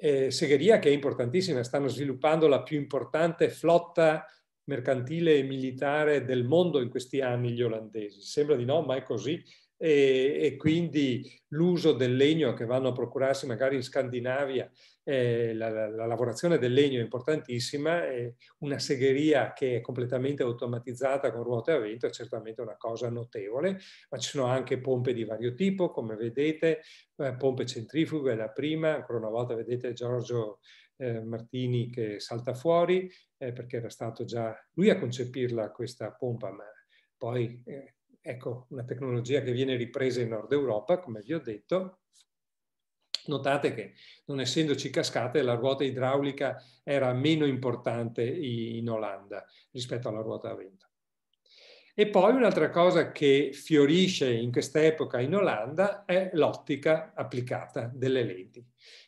eh, segheria che è importantissima, stanno sviluppando la più importante flotta mercantile e militare del mondo in questi anni gli olandesi. Sembra di no, ma è così e, e quindi l'uso del legno che vanno a procurarsi magari in Scandinavia, eh, la, la, lavorazione del legno è importantissima, eh, una segheria che è completamente automatizzata con ruote a vento è certamente una cosa notevole, ma ci sono anche pompe di vario tipo, come vedete, eh, pompe centrifughe, la prima, ancora una volta vedete Giorgio eh, Martini che salta fuori eh, perché era stato già lui a concepirla questa pompa, ma poi eh, ecco, una tecnologia che viene ripresa in Nord Europa, come vi ho detto. Notate che non essendoci cascate la ruota idraulica era meno importante in Olanda rispetto alla ruota a vento. E poi un'altra cosa che fiorisce in questa epoca in Olanda è l'ottica applicata delle lenti.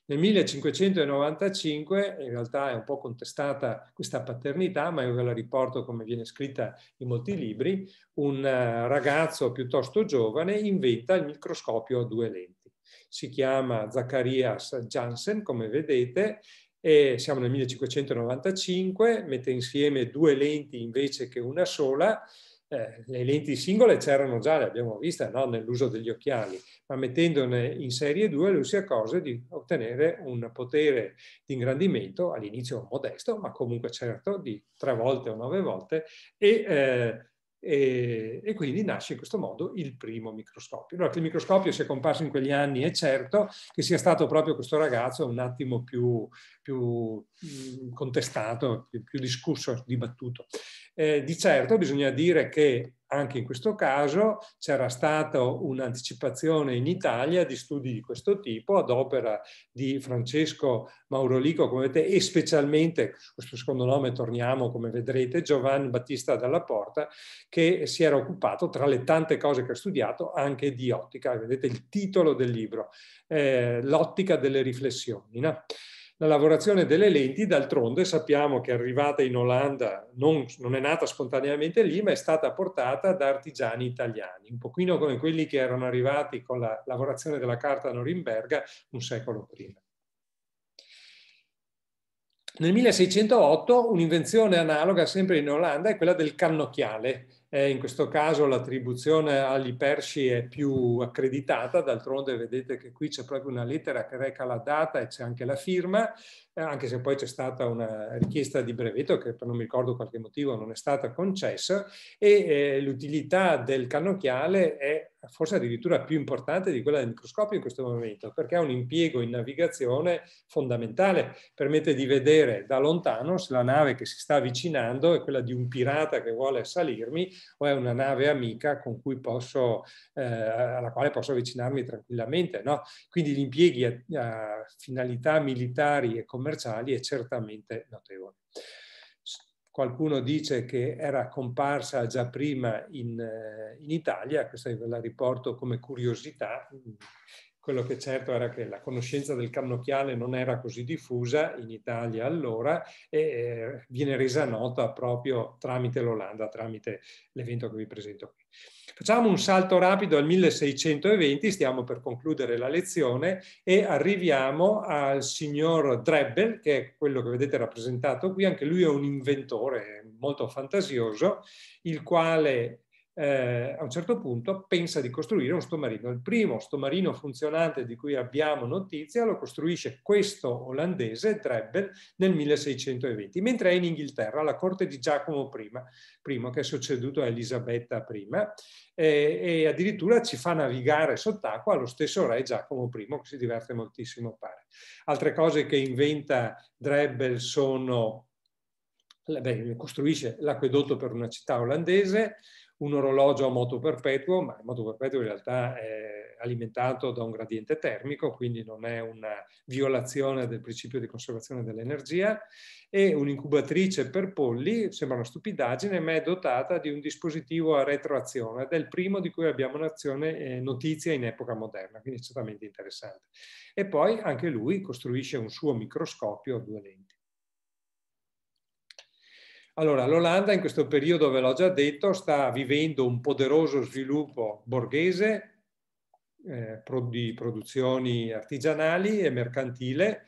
Nel 1595, in realtà è un po' contestata questa paternità, ma io ve la riporto come viene scritta in molti libri, un eh, ragazzo piuttosto giovane inventa il microscopio a due lenti. Si chiama Zacharias Janssen, come vedete, e siamo nel 1595, mette insieme due lenti invece che una sola, eh, le lenti singole c'erano già, le abbiamo viste no? nell'uso degli occhiali, ma mettendone in serie due lui si accorse di ottenere un potere di ingrandimento all'inizio modesto, ma comunque certo di tre volte o nove volte e, eh, e, e, quindi nasce in questo modo il primo microscopio. Allora che il microscopio sia comparso in quegli anni è certo che sia stato proprio questo ragazzo un attimo più, più mm, contestato, più, più discusso, dibattuto. Eh, di certo bisogna dire che anche in questo caso c'era stata un'anticipazione in Italia di studi di questo tipo ad opera di Francesco Maurolico come vedete, e specialmente, questo secondo nome torniamo come vedrete, Giovanni Battista Dalla Porta che si era occupato tra le tante cose che ha studiato anche di ottica, vedete il titolo del libro, eh, l'ottica delle riflessioni. No? La lavorazione delle lenti, d'altronde, sappiamo che è arrivata in Olanda, non, non, è nata spontaneamente lì, ma è stata portata da artigiani italiani, un pochino come quelli che erano arrivati con la lavorazione della carta a Norimberga un secolo prima. Nel 1608 un'invenzione analoga, sempre in Olanda, è quella del cannocchiale, in questo caso l'attribuzione agli Persi è più accreditata, d'altronde vedete che qui c'è proprio una lettera che reca la data e c'è anche la firma, eh, anche se poi c'è stata una richiesta di brevetto che per non mi ricordo qualche motivo non è stata concessa e eh, l'utilità del cannocchiale è forse addirittura più importante di quella del microscopio in questo momento, perché ha un impiego in navigazione fondamentale, permette di vedere da lontano se la nave che si sta avvicinando è quella di un pirata che vuole salirmi o è una nave amica posso, eh, alla quale posso avvicinarmi tranquillamente. No? Quindi gli impieghi a, a finalità militari e commerciali è certamente notevole. Qualcuno dice che era comparsa già prima in, eh, in Italia, questa ve la riporto come curiosità, quello che certo era che la conoscenza del cannocchiale non era così diffusa in Italia allora e eh, viene resa nota proprio tramite l'Olanda, tramite l'evento che vi presento qui. Facciamo un salto rapido al 1620, stiamo per concludere la lezione e arriviamo al signor Drebbel, che è quello che vedete rappresentato qui, anche lui è un inventore molto fantasioso, il quale eh, a un certo punto pensa di costruire un stomarino. Il primo stomarino funzionante di cui abbiamo notizia lo costruisce questo olandese, Drebbel, nel 1620, mentre è in Inghilterra, alla corte di Giacomo I, primo, che è succeduto a Elisabetta I, eh, e addirittura ci fa navigare sott'acqua lo stesso re Giacomo I, che si diverte moltissimo, pare. Altre cose che inventa Drebbel sono... Beh, costruisce l'acquedotto per una città olandese, un orologio a moto perpetuo, ma il moto perpetuo in realtà è alimentato da un gradiente termico, quindi non è una violazione del principio di conservazione dell'energia, e un'incubatrice per polli, sembra una stupidaggine, ma è dotata di un dispositivo a retroazione ed è il primo di cui abbiamo eh, notizia in epoca moderna, quindi certamente interessante. E poi anche lui costruisce un suo microscopio a due lenti. Allora, l'Olanda in questo periodo, ve l'ho già detto, sta vivendo un poderoso sviluppo borghese eh, di produzioni artigianali e mercantile,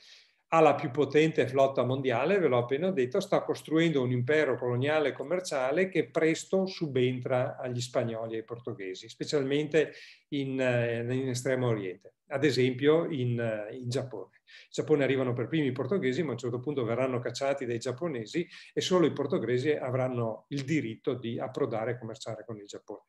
ha la più potente flotta mondiale, ve l'ho appena detto, sta costruendo un impero coloniale e commerciale che presto subentra agli spagnoli e ai portoghesi, specialmente in, eh, in Estremo Oriente, ad esempio in, eh, in Giappone. Giappone arrivano per primi i portoghesi, ma a un certo punto verranno cacciati dai giapponesi e solo i portoghesi avranno il diritto di approdare e commerciare con il Giappone.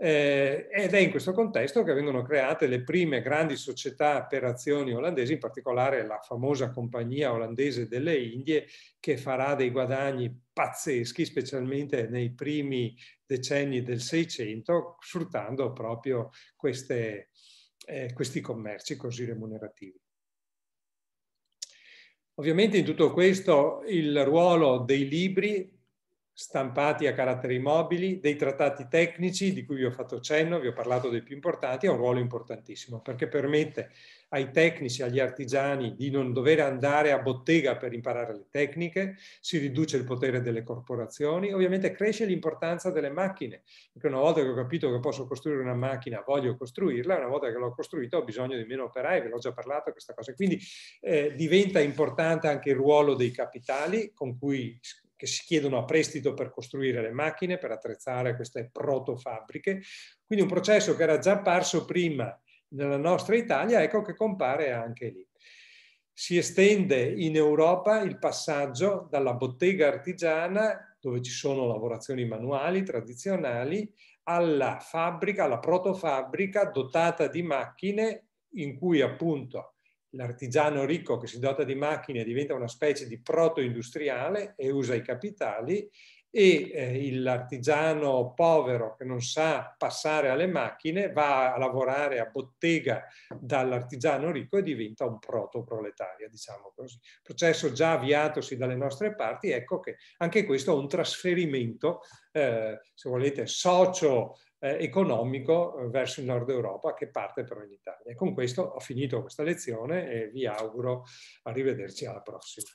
Eh, ed è in questo contesto che vengono create le prime grandi società per azioni olandesi, in particolare la famosa compagnia olandese delle Indie, che farà dei guadagni pazzeschi, specialmente nei primi decenni del Seicento, sfruttando proprio queste, eh, questi commerci così remunerativi. Ovviamente in tutto questo il ruolo dei libri stampati a caratteri mobili, dei trattati tecnici di cui vi ho fatto cenno, vi ho parlato dei più importanti, ha un ruolo importantissimo perché permette ai tecnici, agli artigiani di non dover andare a bottega per imparare le tecniche, si riduce il potere delle corporazioni, ovviamente cresce l'importanza delle macchine, perché una volta che ho capito che posso costruire una macchina voglio costruirla, una volta che l'ho costruita ho bisogno di meno operai, ve l'ho già parlato questa cosa, quindi eh, diventa importante anche il ruolo dei capitali con cui che si chiedono a prestito per costruire le macchine, per attrezzare queste protofabbriche. Quindi un processo che era già apparso prima nella nostra Italia, ecco che compare anche lì. Si estende in Europa il passaggio dalla bottega artigiana, dove ci sono lavorazioni manuali tradizionali, alla fabbrica, alla protofabbrica dotata di macchine in cui appunto l'artigiano ricco che si dota di macchine diventa una specie di proto-industriale e usa i capitali e eh, l'artigiano povero che non sa passare alle macchine va a lavorare a bottega dall'artigiano ricco e diventa un proto proletario diciamo così. Processo già avviatosi dalle nostre parti, ecco che anche questo è un trasferimento, eh, se volete, socio eh, economico eh, verso il nord Europa che parte però in Italia. E con questo ho finito questa lezione e vi auguro arrivederci alla prossima.